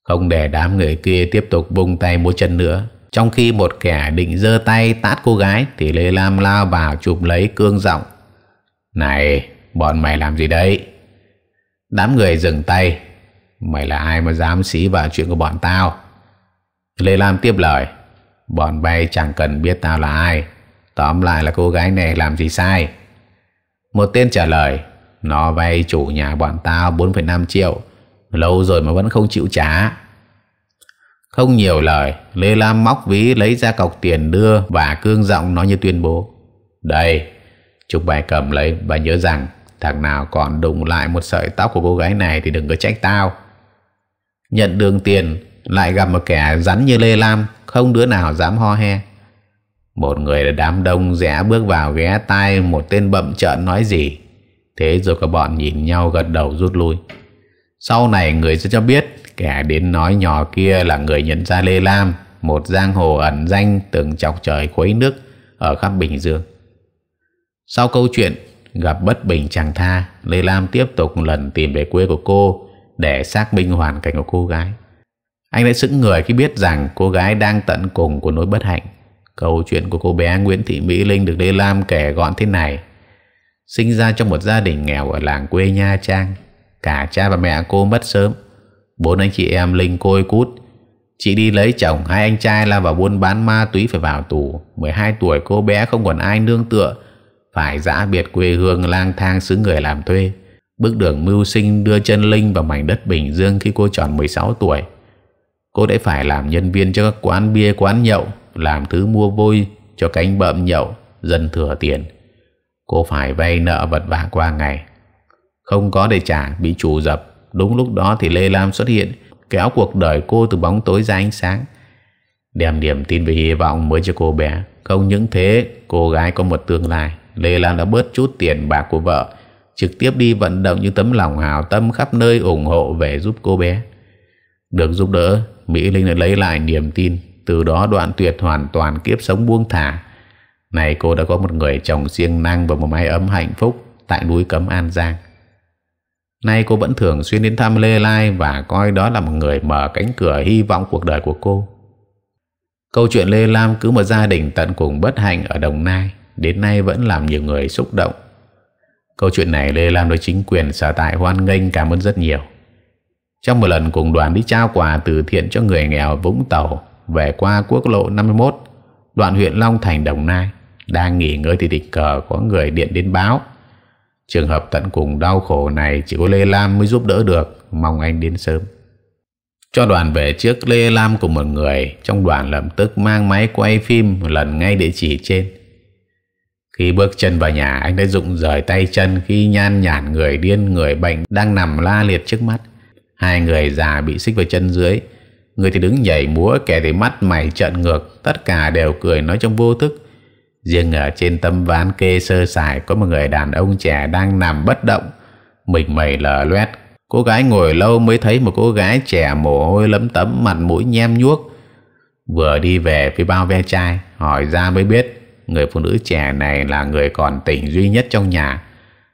Không để đám người kia tiếp tục bung tay múa chân nữa. Trong khi một kẻ định giơ tay tát cô gái thì Lê Lam lao vào chụp lấy cương giọng. Này, bọn mày làm gì đấy? Đám người dừng tay Mày là ai mà dám xí vào chuyện của bọn tao Lê Lam tiếp lời Bọn bay chẳng cần biết tao là ai Tóm lại là cô gái này làm gì sai Một tên trả lời Nó vay chủ nhà bọn tao 4,5 triệu Lâu rồi mà vẫn không chịu trả Không nhiều lời Lê Lam móc ví lấy ra cọc tiền đưa Và cương giọng nói như tuyên bố Đây Chúc bài cầm lấy và nhớ rằng Thằng nào còn đụng lại một sợi tóc của cô gái này Thì đừng có trách tao Nhận đường tiền Lại gặp một kẻ rắn như Lê Lam Không đứa nào dám ho he Một người là đám đông rẽ bước vào ghé tai Một tên bậm trợn nói gì Thế rồi các bọn nhìn nhau gật đầu rút lui Sau này người sẽ cho biết Kẻ đến nói nhỏ kia là người nhận ra Lê Lam Một giang hồ ẩn danh từng chọc trời khuấy nước Ở khắp Bình Dương Sau câu chuyện gặp bất bình chẳng tha Lê Lam tiếp tục lần tìm về quê của cô để xác minh hoàn cảnh của cô gái anh đã sững người khi biết rằng cô gái đang tận cùng của nỗi bất hạnh câu chuyện của cô bé Nguyễn Thị Mỹ Linh được Lê Lam kể gọn thế này sinh ra trong một gia đình nghèo ở làng quê Nha Trang cả cha và mẹ cô mất sớm bốn anh chị em Linh côi cút Chị đi lấy chồng hai anh trai là vào buôn bán ma túy phải vào tù 12 tuổi cô bé không còn ai nương tựa phải giã biệt quê hương lang thang xứ người làm thuê. Bước đường mưu sinh đưa chân Linh vào mảnh đất Bình Dương khi cô tròn 16 tuổi. Cô đã phải làm nhân viên cho các quán bia quán nhậu, làm thứ mua vui cho cánh bậm nhậu, dần thừa tiền. Cô phải vay nợ vật vả qua ngày. Không có để trả, bị chủ dập. Đúng lúc đó thì Lê Lam xuất hiện, kéo cuộc đời cô từ bóng tối ra ánh sáng. Đem niềm tin về hy vọng mới cho cô bé. Không những thế, cô gái có một tương lai. Lê Lan đã bớt chút tiền bạc của vợ trực tiếp đi vận động những tấm lòng hào tâm khắp nơi ủng hộ về giúp cô bé. Được giúp đỡ, Mỹ Linh đã lấy lại niềm tin, từ đó đoạn tuyệt hoàn toàn kiếp sống buông thả. Này cô đã có một người chồng siêng năng và một mái ấm hạnh phúc tại núi Cấm An Giang. Nay cô vẫn thường xuyên đến thăm Lê Lai và coi đó là một người mở cánh cửa hy vọng cuộc đời của cô. Câu chuyện Lê Lam cứ một gia đình tận cùng bất hạnh ở Đồng Nai đến nay vẫn làm nhiều người xúc động. Câu chuyện này Lê Lam được chính quyền sở tại hoan nghênh cảm ơn rất nhiều. Trong một lần cùng đoàn đi trao quà từ thiện cho người nghèo Vũng Tàu về qua quốc lộ 51, đoạn huyện Long Thành Đồng Nai, đang nghỉ ngơi thì địch cờ có người điện đến báo. Trường hợp tận cùng đau khổ này chỉ có Lê Lam mới giúp đỡ được, mong anh đến sớm. Cho đoàn về trước Lê Lam cùng một người trong đoàn lập tức mang máy quay phim lần ngay địa chỉ trên. Khi bước chân vào nhà anh đã rụng rời tay chân khi nhan nhản người điên người bệnh đang nằm la liệt trước mắt. Hai người già bị xích vào chân dưới. Người thì đứng nhảy múa kẻ thì mắt mày trợn ngược. Tất cả đều cười nói trong vô thức. Riêng ở trên tấm ván kê sơ sài có một người đàn ông trẻ đang nằm bất động. Mình mày lờ loét. Cô gái ngồi lâu mới thấy một cô gái trẻ mồ hôi lấm tấm mặt mũi nhem nhuốc. Vừa đi về phía bao ve chai hỏi ra mới biết Người phụ nữ trẻ này là người còn tỉnh duy nhất trong nhà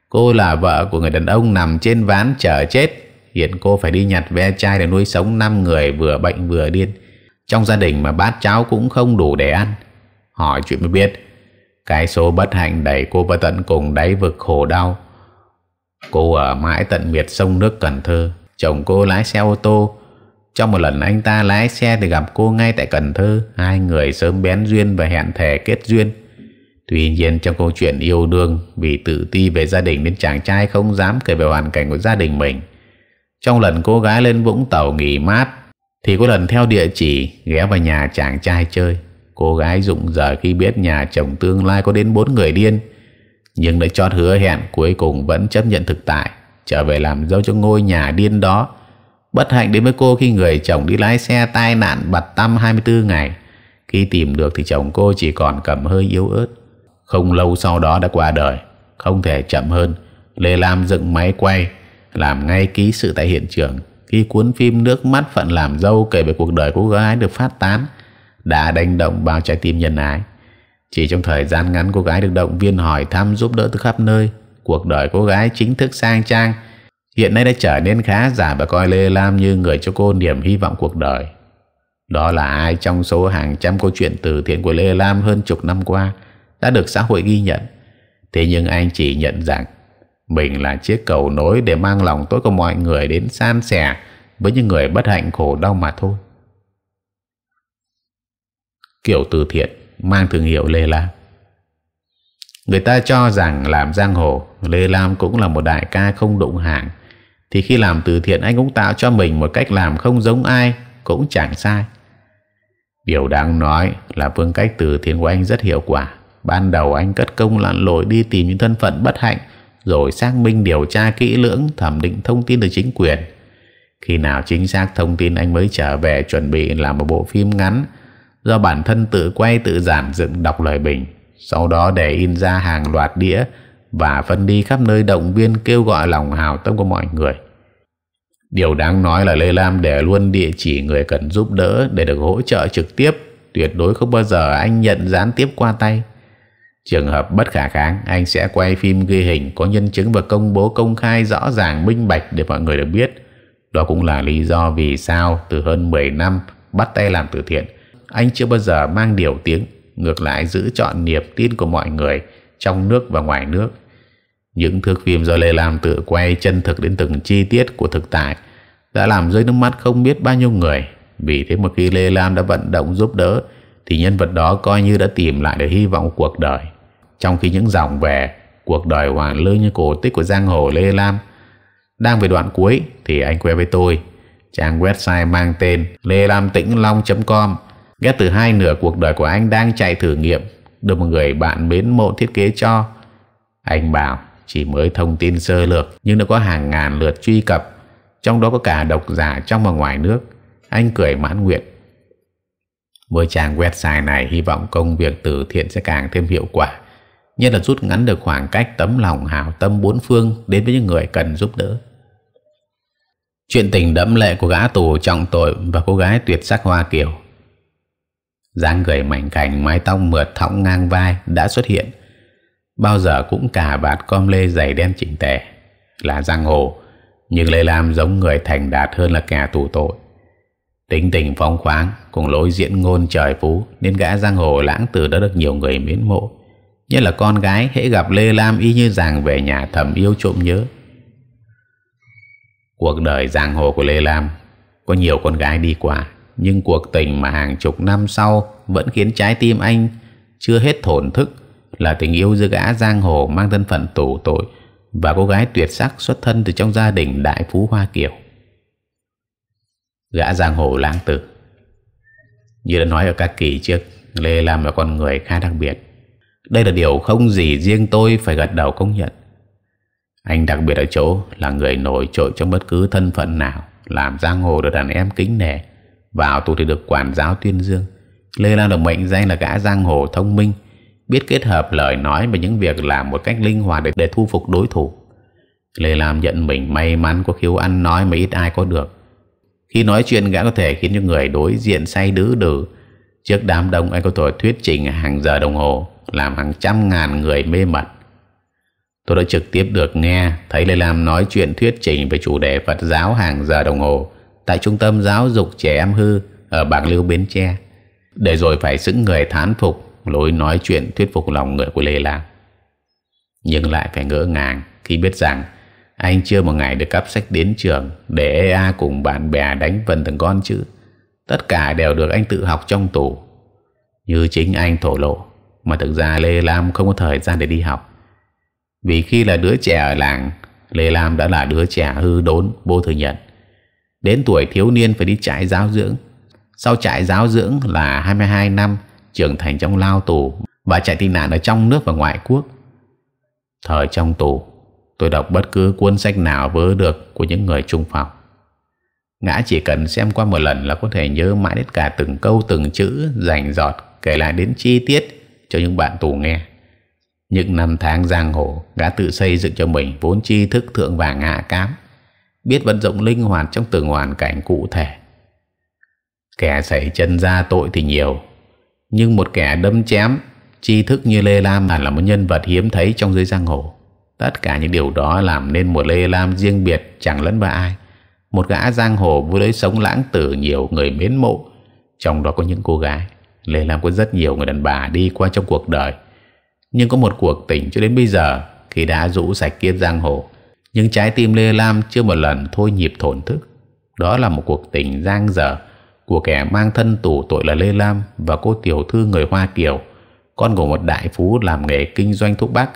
Cô là vợ của người đàn ông nằm trên ván chờ chết Hiện cô phải đi nhặt ve chai để nuôi sống 5 người vừa bệnh vừa điên Trong gia đình mà bát cháo cũng không đủ để ăn Hỏi chuyện mới biết Cái số bất hạnh đẩy cô vào tận cùng đáy vực khổ đau Cô ở mãi tận miệt sông nước Cần Thơ Chồng cô lái xe ô tô Trong một lần anh ta lái xe thì gặp cô ngay tại Cần Thơ Hai người sớm bén duyên và hẹn thề kết duyên Tuy nhiên trong câu chuyện yêu đương vì tự ti về gia đình nên chàng trai không dám kể về hoàn cảnh của gia đình mình. Trong lần cô gái lên Vũng Tàu nghỉ mát thì có lần theo địa chỉ ghé vào nhà chàng trai chơi. Cô gái rụng rời khi biết nhà chồng tương lai có đến bốn người điên nhưng đã chót hứa hẹn cuối cùng vẫn chấp nhận thực tại trở về làm dâu cho ngôi nhà điên đó. Bất hạnh đến với cô khi người chồng đi lái xe tai nạn bặt tăm 24 ngày. Khi tìm được thì chồng cô chỉ còn cầm hơi yếu ớt không lâu sau đó đã qua đời không thể chậm hơn lê lam dựng máy quay làm ngay ký sự tại hiện trường khi cuốn phim nước mắt phận làm dâu kể về cuộc đời của gái được phát tán đã đánh động bao trái tim nhân ái chỉ trong thời gian ngắn cô gái được động viên hỏi thăm giúp đỡ từ khắp nơi cuộc đời cô gái chính thức sang trang hiện nay đã trở nên khá giả và coi lê lam như người cho cô niềm hy vọng cuộc đời đó là ai trong số hàng trăm câu chuyện từ thiện của lê lam hơn chục năm qua đã được xã hội ghi nhận thế nhưng anh chỉ nhận rằng mình là chiếc cầu nối để mang lòng tốt của mọi người đến san sẻ với những người bất hạnh khổ đau mà thôi kiểu từ thiện mang thương hiệu lê lam người ta cho rằng làm giang hồ lê lam cũng là một đại ca không đụng hàng thì khi làm từ thiện anh cũng tạo cho mình một cách làm không giống ai cũng chẳng sai điều đáng nói là phương cách từ thiện của anh rất hiệu quả Ban đầu anh cất công lặn lội đi tìm những thân phận bất hạnh, rồi xác minh điều tra kỹ lưỡng thẩm định thông tin từ chính quyền. Khi nào chính xác thông tin anh mới trở về chuẩn bị làm một bộ phim ngắn do bản thân tự quay tự giản dựng đọc lời bình, sau đó để in ra hàng loạt đĩa và phân đi khắp nơi động viên kêu gọi lòng hào tâm của mọi người. Điều đáng nói là Lê Lam để luôn địa chỉ người cần giúp đỡ để được hỗ trợ trực tiếp, tuyệt đối không bao giờ anh nhận gián tiếp qua tay. Trường hợp bất khả kháng, anh sẽ quay phim ghi hình có nhân chứng và công bố công khai rõ ràng minh bạch để mọi người được biết. Đó cũng là lý do vì sao từ hơn 10 năm bắt tay làm từ thiện, anh chưa bao giờ mang điều tiếng, ngược lại giữ chọn niềm tin của mọi người trong nước và ngoài nước. Những thước phim do Lê Lam tự quay chân thực đến từng chi tiết của thực tại đã làm rơi nước mắt không biết bao nhiêu người. Vì thế một khi Lê Lam đã vận động giúp đỡ thì nhân vật đó coi như đã tìm lại được hy vọng cuộc đời trong khi những dòng về cuộc đời hoàng lơ như cổ tích của giang hồ Lê Lam. Đang về đoạn cuối thì anh quen với tôi, trang website mang tên lelamtĩnh com ghép từ hai nửa cuộc đời của anh đang chạy thử nghiệm được một người bạn mến mộ thiết kế cho. Anh bảo chỉ mới thông tin sơ lược nhưng đã có hàng ngàn lượt truy cập, trong đó có cả độc giả trong và ngoài nước. Anh cười mãn nguyện. Với trang website này hy vọng công việc từ thiện sẽ càng thêm hiệu quả nhất là rút ngắn được khoảng cách tấm lòng hảo tâm bốn phương đến với những người cần giúp đỡ. Chuyện tình đẫm lệ của gã tù trọng tội và cô gái tuyệt sắc Hoa Kiều. dáng người mảnh khảnh, mái tóc mượt thõng ngang vai đã xuất hiện. Bao giờ cũng cả vạt com lê dày đen chỉnh tề là giang hồ, nhưng Lê Lam giống người thành đạt hơn là kẻ tù tội. Tính tình phóng khoáng cùng lối diễn ngôn trời phú nên gã giang hồ lãng từ đã được nhiều người mến mộ Nhất là con gái hễ gặp Lê Lam y như rằng về nhà thầm yêu trộm nhớ. Cuộc đời giang hồ của Lê Lam có nhiều con gái đi qua nhưng cuộc tình mà hàng chục năm sau vẫn khiến trái tim anh chưa hết thổn thức là tình yêu giữa gã giang hồ mang thân phận tù tội và cô gái tuyệt sắc xuất thân từ trong gia đình đại phú hoa kiều gã giang hồ lãng tử như đã nói ở các kỳ trước lê Lam là con người khá đặc biệt đây là điều không gì riêng tôi phải gật đầu công nhận. Anh đặc biệt ở chỗ là người nổi trội trong bất cứ thân phận nào, làm giang hồ được đàn em kính nể, vào tù thì được quản giáo tuyên dương. Lê Lan được mệnh danh là gã giang hồ thông minh, biết kết hợp lời nói và những việc làm một cách linh hoạt để, để thu phục đối thủ. Lê Lam nhận mình may mắn có khiếu ăn nói mà ít ai có được. Khi nói chuyện gã có thể khiến cho người đối diện say đứ đừ Trước đám đông anh có tôi thuyết trình hàng giờ đồng hồ Làm hàng trăm ngàn người mê mật Tôi đã trực tiếp được nghe Thấy Lê Lam nói chuyện thuyết trình Về chủ đề Phật giáo hàng giờ đồng hồ Tại trung tâm giáo dục trẻ em hư Ở Bạc Liêu Bến Tre Để rồi phải xứng người thán phục Lối nói chuyện thuyết phục lòng người của Lê Lam Nhưng lại phải ngỡ ngàng Khi biết rằng Anh chưa một ngày được cắp sách đến trường Để EA cùng bạn bè đánh vần từng con chữ tất cả đều được anh tự học trong tù như chính anh thổ lộ mà thực ra Lê Lam không có thời gian để đi học vì khi là đứa trẻ ở làng Lê Lam đã là đứa trẻ hư đốn vô thừa nhận đến tuổi thiếu niên phải đi trại giáo dưỡng sau trại giáo dưỡng là 22 năm trưởng thành trong lao tù và chạy tị nạn ở trong nước và ngoại quốc thời trong tù tôi đọc bất cứ cuốn sách nào vớ được của những người trung phòng ngã chỉ cần xem qua một lần là có thể nhớ mãi đến cả từng câu từng chữ rành giọt kể lại đến chi tiết cho những bạn tù nghe. Những năm tháng giang hồ, gã tự xây dựng cho mình vốn tri thức thượng vàng hạ cám, biết vận dụng linh hoạt trong từng hoàn cảnh cụ thể. Kẻ xảy chân ra tội thì nhiều, nhưng một kẻ đâm chém, tri thức như Lê Lam hẳn là một nhân vật hiếm thấy trong giới giang hồ. Tất cả những điều đó làm nên một Lê Lam riêng biệt chẳng lẫn ba ai một gã giang hồ vui lưới sống lãng tử nhiều người mến mộ trong đó có những cô gái Lê Lam có rất nhiều người đàn bà đi qua trong cuộc đời nhưng có một cuộc tình cho đến bây giờ khi đã rũ sạch kiếp giang hồ nhưng trái tim Lê Lam chưa một lần thôi nhịp thổn thức đó là một cuộc tình giang dở của kẻ mang thân tù tội là Lê Lam và cô tiểu thư người Hoa Kiều con của một đại phú làm nghề kinh doanh thuốc bắc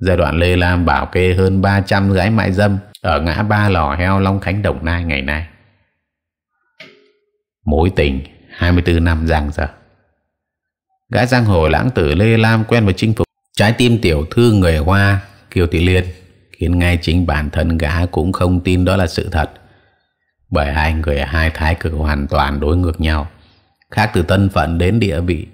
Giai đoạn Lê Lam bảo kê hơn 300 gái mại dâm ở ngã ba lò heo Long Khánh Đồng Nai ngày nay. Mối tình 24 năm giang giờ Gã giang hồ lãng tử Lê Lam quen với chinh phục trái tim tiểu thư người Hoa Kiều Thị Liên khiến ngay chính bản thân gã cũng không tin đó là sự thật. Bởi hai người hai thái cực hoàn toàn đối ngược nhau, khác từ tân phận đến địa vị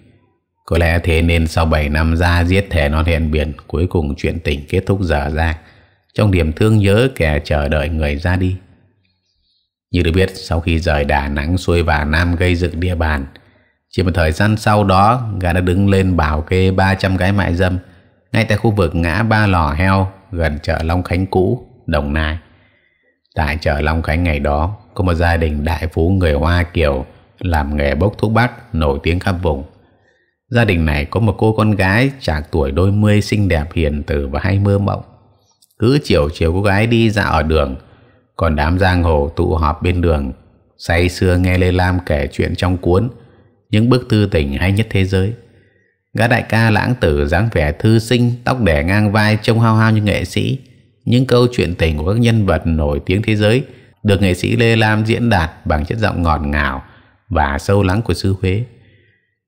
có lẽ thế nên sau 7 năm ra giết thẻ non hẹn biển, cuối cùng chuyện tình kết thúc dở dàng trong niềm thương nhớ kẻ chờ đợi người ra đi. Như được biết, sau khi rời Đà Nẵng xuôi vào Nam gây dựng địa bàn, chỉ một thời gian sau đó, gã đã đứng lên bảo kê 300 gái mại dâm ngay tại khu vực ngã ba lò heo gần chợ Long Khánh cũ, Đồng Nai. Tại chợ Long Khánh ngày đó, có một gia đình đại phú người Hoa Kiều làm nghề bốc thuốc bắc nổi tiếng khắp vùng. Gia đình này có một cô con gái chạc tuổi đôi mươi xinh đẹp hiền từ và hay mơ mộng. Cứ chiều chiều cô gái đi dạo ở đường, còn đám giang hồ tụ họp bên đường, say sưa nghe Lê Lam kể chuyện trong cuốn những bức thư tình hay nhất thế giới. Gã đại ca lãng tử dáng vẻ thư sinh, tóc đẻ ngang vai trông hao hao như nghệ sĩ. Những câu chuyện tình của các nhân vật nổi tiếng thế giới được nghệ sĩ Lê Lam diễn đạt bằng chất giọng ngọt ngào và sâu lắng của sư Huế.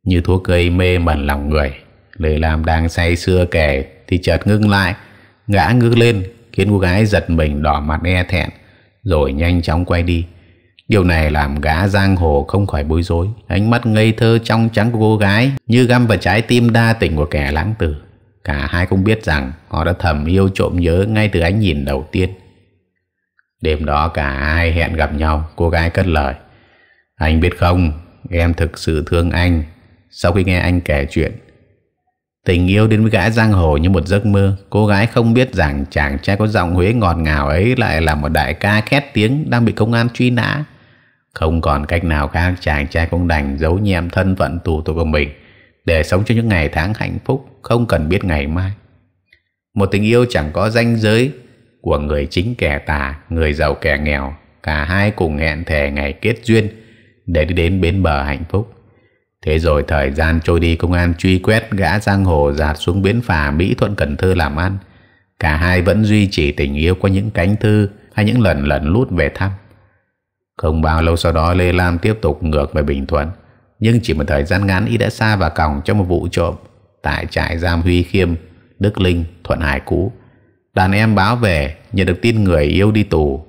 Như thuốc gây mê mẩn lòng người Lời làm đang say sưa kể Thì chợt ngưng lại Ngã ngước lên Khiến cô gái giật mình đỏ mặt e thẹn Rồi nhanh chóng quay đi Điều này làm gã giang hồ không khỏi bối rối Ánh mắt ngây thơ trong trắng của cô gái Như găm vào trái tim đa tình của kẻ lãng tử Cả hai không biết rằng Họ đã thầm yêu trộm nhớ ngay từ ánh nhìn đầu tiên Đêm đó cả hai hẹn gặp nhau Cô gái cất lời Anh biết không Em thực sự thương anh sau khi nghe anh kể chuyện Tình yêu đến với gã giang hồ như một giấc mơ Cô gái không biết rằng chàng trai có giọng Huế ngọt ngào ấy Lại là một đại ca khét tiếng đang bị công an truy nã Không còn cách nào khác chàng trai cũng đành giấu nhẹm thân phận tù tù của mình Để sống cho những ngày tháng hạnh phúc Không cần biết ngày mai Một tình yêu chẳng có danh giới Của người chính kẻ tà, người giàu kẻ nghèo Cả hai cùng hẹn thề ngày kết duyên Để đi đến bến bờ hạnh phúc Thế rồi thời gian trôi đi công an truy quét gã giang hồ dạt xuống bến phà Mỹ Thuận Cần Thơ làm ăn. Cả hai vẫn duy trì tình yêu qua những cánh thư hay những lần lần lút về thăm. Không bao lâu sau đó Lê Lam tiếp tục ngược về Bình Thuận. Nhưng chỉ một thời gian ngắn y đã xa vào còng trong một vụ trộm tại trại giam Huy Khiêm, Đức Linh, Thuận Hải cũ. Đàn em báo về nhận được tin người yêu đi tù.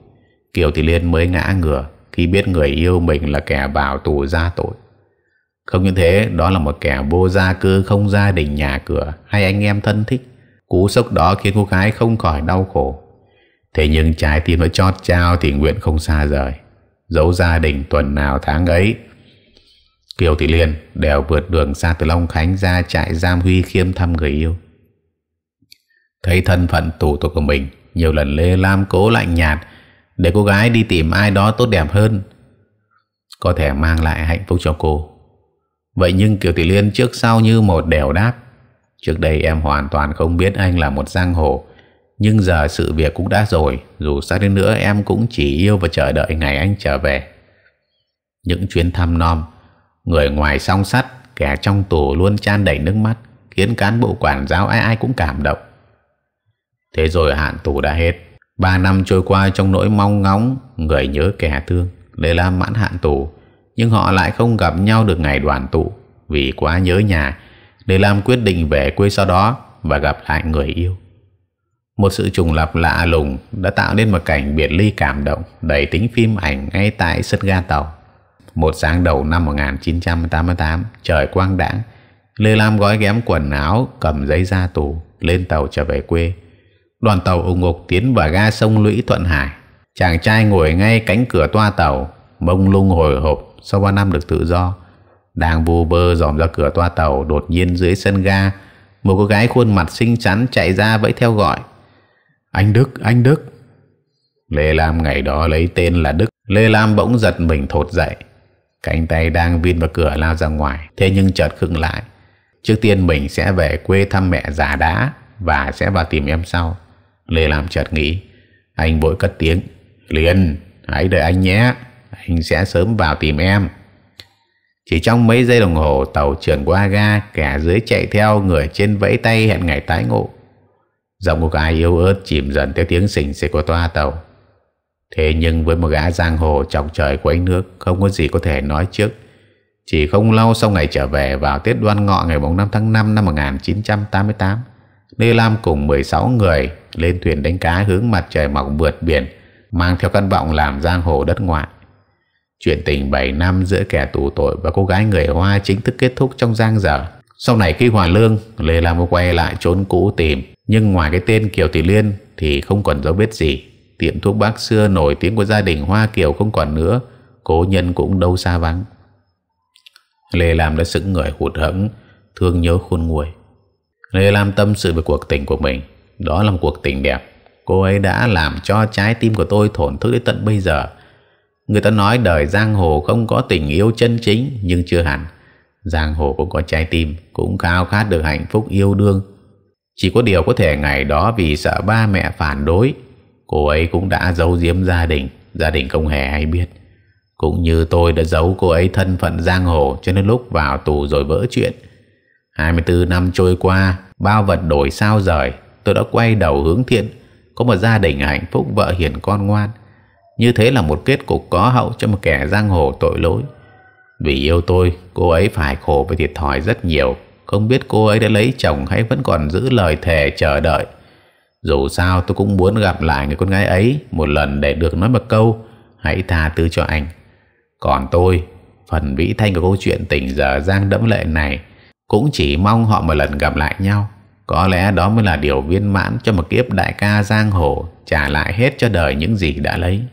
Kiều Thị Liên mới ngã ngửa khi biết người yêu mình là kẻ vào tù ra tội. Không như thế, đó là một kẻ vô gia cư không gia đình nhà cửa hay anh em thân thích. Cú sốc đó khiến cô gái không khỏi đau khổ. Thế nhưng trái tim nó chót trao thì nguyện không xa rời. Giấu gia đình tuần nào tháng ấy. Kiều Thị Liên đều vượt đường xa từ Long Khánh ra trại giam Huy Khiêm thăm người yêu. Thấy thân phận tù tục của mình, nhiều lần Lê Lam cố lạnh nhạt để cô gái đi tìm ai đó tốt đẹp hơn, có thể mang lại hạnh phúc cho cô. Vậy nhưng Kiều Thị Liên trước sau như một đều đáp Trước đây em hoàn toàn không biết anh là một giang hồ Nhưng giờ sự việc cũng đã rồi Dù sao đến nữa em cũng chỉ yêu và chờ đợi ngày anh trở về Những chuyến thăm nom Người ngoài song sắt Kẻ trong tù luôn chan đầy nước mắt Khiến cán bộ quản giáo ai ai cũng cảm động Thế rồi hạn tù đã hết Ba năm trôi qua trong nỗi mong ngóng Người nhớ kẻ thương Để làm mãn hạn tù nhưng họ lại không gặp nhau được ngày đoàn tụ vì quá nhớ nhà để làm quyết định về quê sau đó và gặp lại người yêu một sự trùng lập lạ lùng đã tạo nên một cảnh biệt ly cảm động đầy tính phim ảnh ngay tại sân ga tàu một sáng đầu năm 1988 trời quang đãng Lê Lam gói ghém quần áo cầm giấy ra tù lên tàu trở về quê đoàn tàu ủng ngục tiến vào ga sông lũy thuận hải chàng trai ngồi ngay cánh cửa toa tàu mông lung hồi hộp sau 3 năm được tự do đang vô bơ dòm ra cửa toa tàu đột nhiên dưới sân ga một cô gái khuôn mặt xinh xắn chạy ra vẫy theo gọi anh Đức anh Đức Lê Lam ngày đó lấy tên là Đức Lê Lam bỗng giật mình thột dậy cánh tay đang vin vào cửa lao ra ngoài thế nhưng chợt khựng lại trước tiên mình sẽ về quê thăm mẹ già đã và sẽ vào tìm em sau Lê Lam chợt nghĩ anh vội cất tiếng liền hãy đợi anh nhé anh sẽ sớm vào tìm em chỉ trong mấy giây đồng hồ tàu trườn qua ga cả dưới chạy theo người trên vẫy tay hẹn ngày tái ngộ giọng của gái yếu ớt chìm dần theo tiếng xình xịch của toa tàu thế nhưng với một gã giang hồ trọng trời của anh nước không có gì có thể nói trước chỉ không lâu sau ngày trở về vào Tết Đoan Ngọ ngày 5 tháng 5 năm 1988, Lê Lam cùng 16 người lên thuyền đánh cá hướng mặt trời mọc vượt biển, mang theo căn vọng làm giang hồ đất ngoại. Chuyện tình 7 năm giữa kẻ tù tội và cô gái người Hoa chính thức kết thúc trong giang dở. Sau này khi Hòa Lương, Lê Lam quay lại trốn cũ tìm. Nhưng ngoài cái tên Kiều Thị Liên thì không còn dấu vết gì. Tiệm thuốc bác xưa nổi tiếng của gia đình Hoa Kiều không còn nữa. Cố nhân cũng đâu xa vắng. Lê Lam đã sững người hụt hẫng, thương nhớ khôn nguôi. Lê Lam tâm sự về cuộc tình của mình. Đó là một cuộc tình đẹp. Cô ấy đã làm cho trái tim của tôi thổn thức đến tận bây giờ. Người ta nói đời giang hồ không có tình yêu chân chính nhưng chưa hẳn. Giang hồ cũng có trái tim, cũng khao khát được hạnh phúc yêu đương. Chỉ có điều có thể ngày đó vì sợ ba mẹ phản đối, cô ấy cũng đã giấu giếm gia đình, gia đình không hề hay biết. Cũng như tôi đã giấu cô ấy thân phận giang hồ cho đến lúc vào tù rồi vỡ chuyện. 24 năm trôi qua, bao vật đổi sao rời, tôi đã quay đầu hướng thiện, có một gia đình hạnh phúc vợ hiền con ngoan như thế là một kết cục có hậu cho một kẻ giang hồ tội lỗi vì yêu tôi cô ấy phải khổ và thiệt thòi rất nhiều không biết cô ấy đã lấy chồng hay vẫn còn giữ lời thề chờ đợi dù sao tôi cũng muốn gặp lại người con gái ấy một lần để được nói một câu hãy tha thứ cho anh còn tôi phần vĩ thanh của câu chuyện tình giờ giang đẫm lệ này cũng chỉ mong họ một lần gặp lại nhau có lẽ đó mới là điều viên mãn cho một kiếp đại ca giang hồ trả lại hết cho đời những gì đã lấy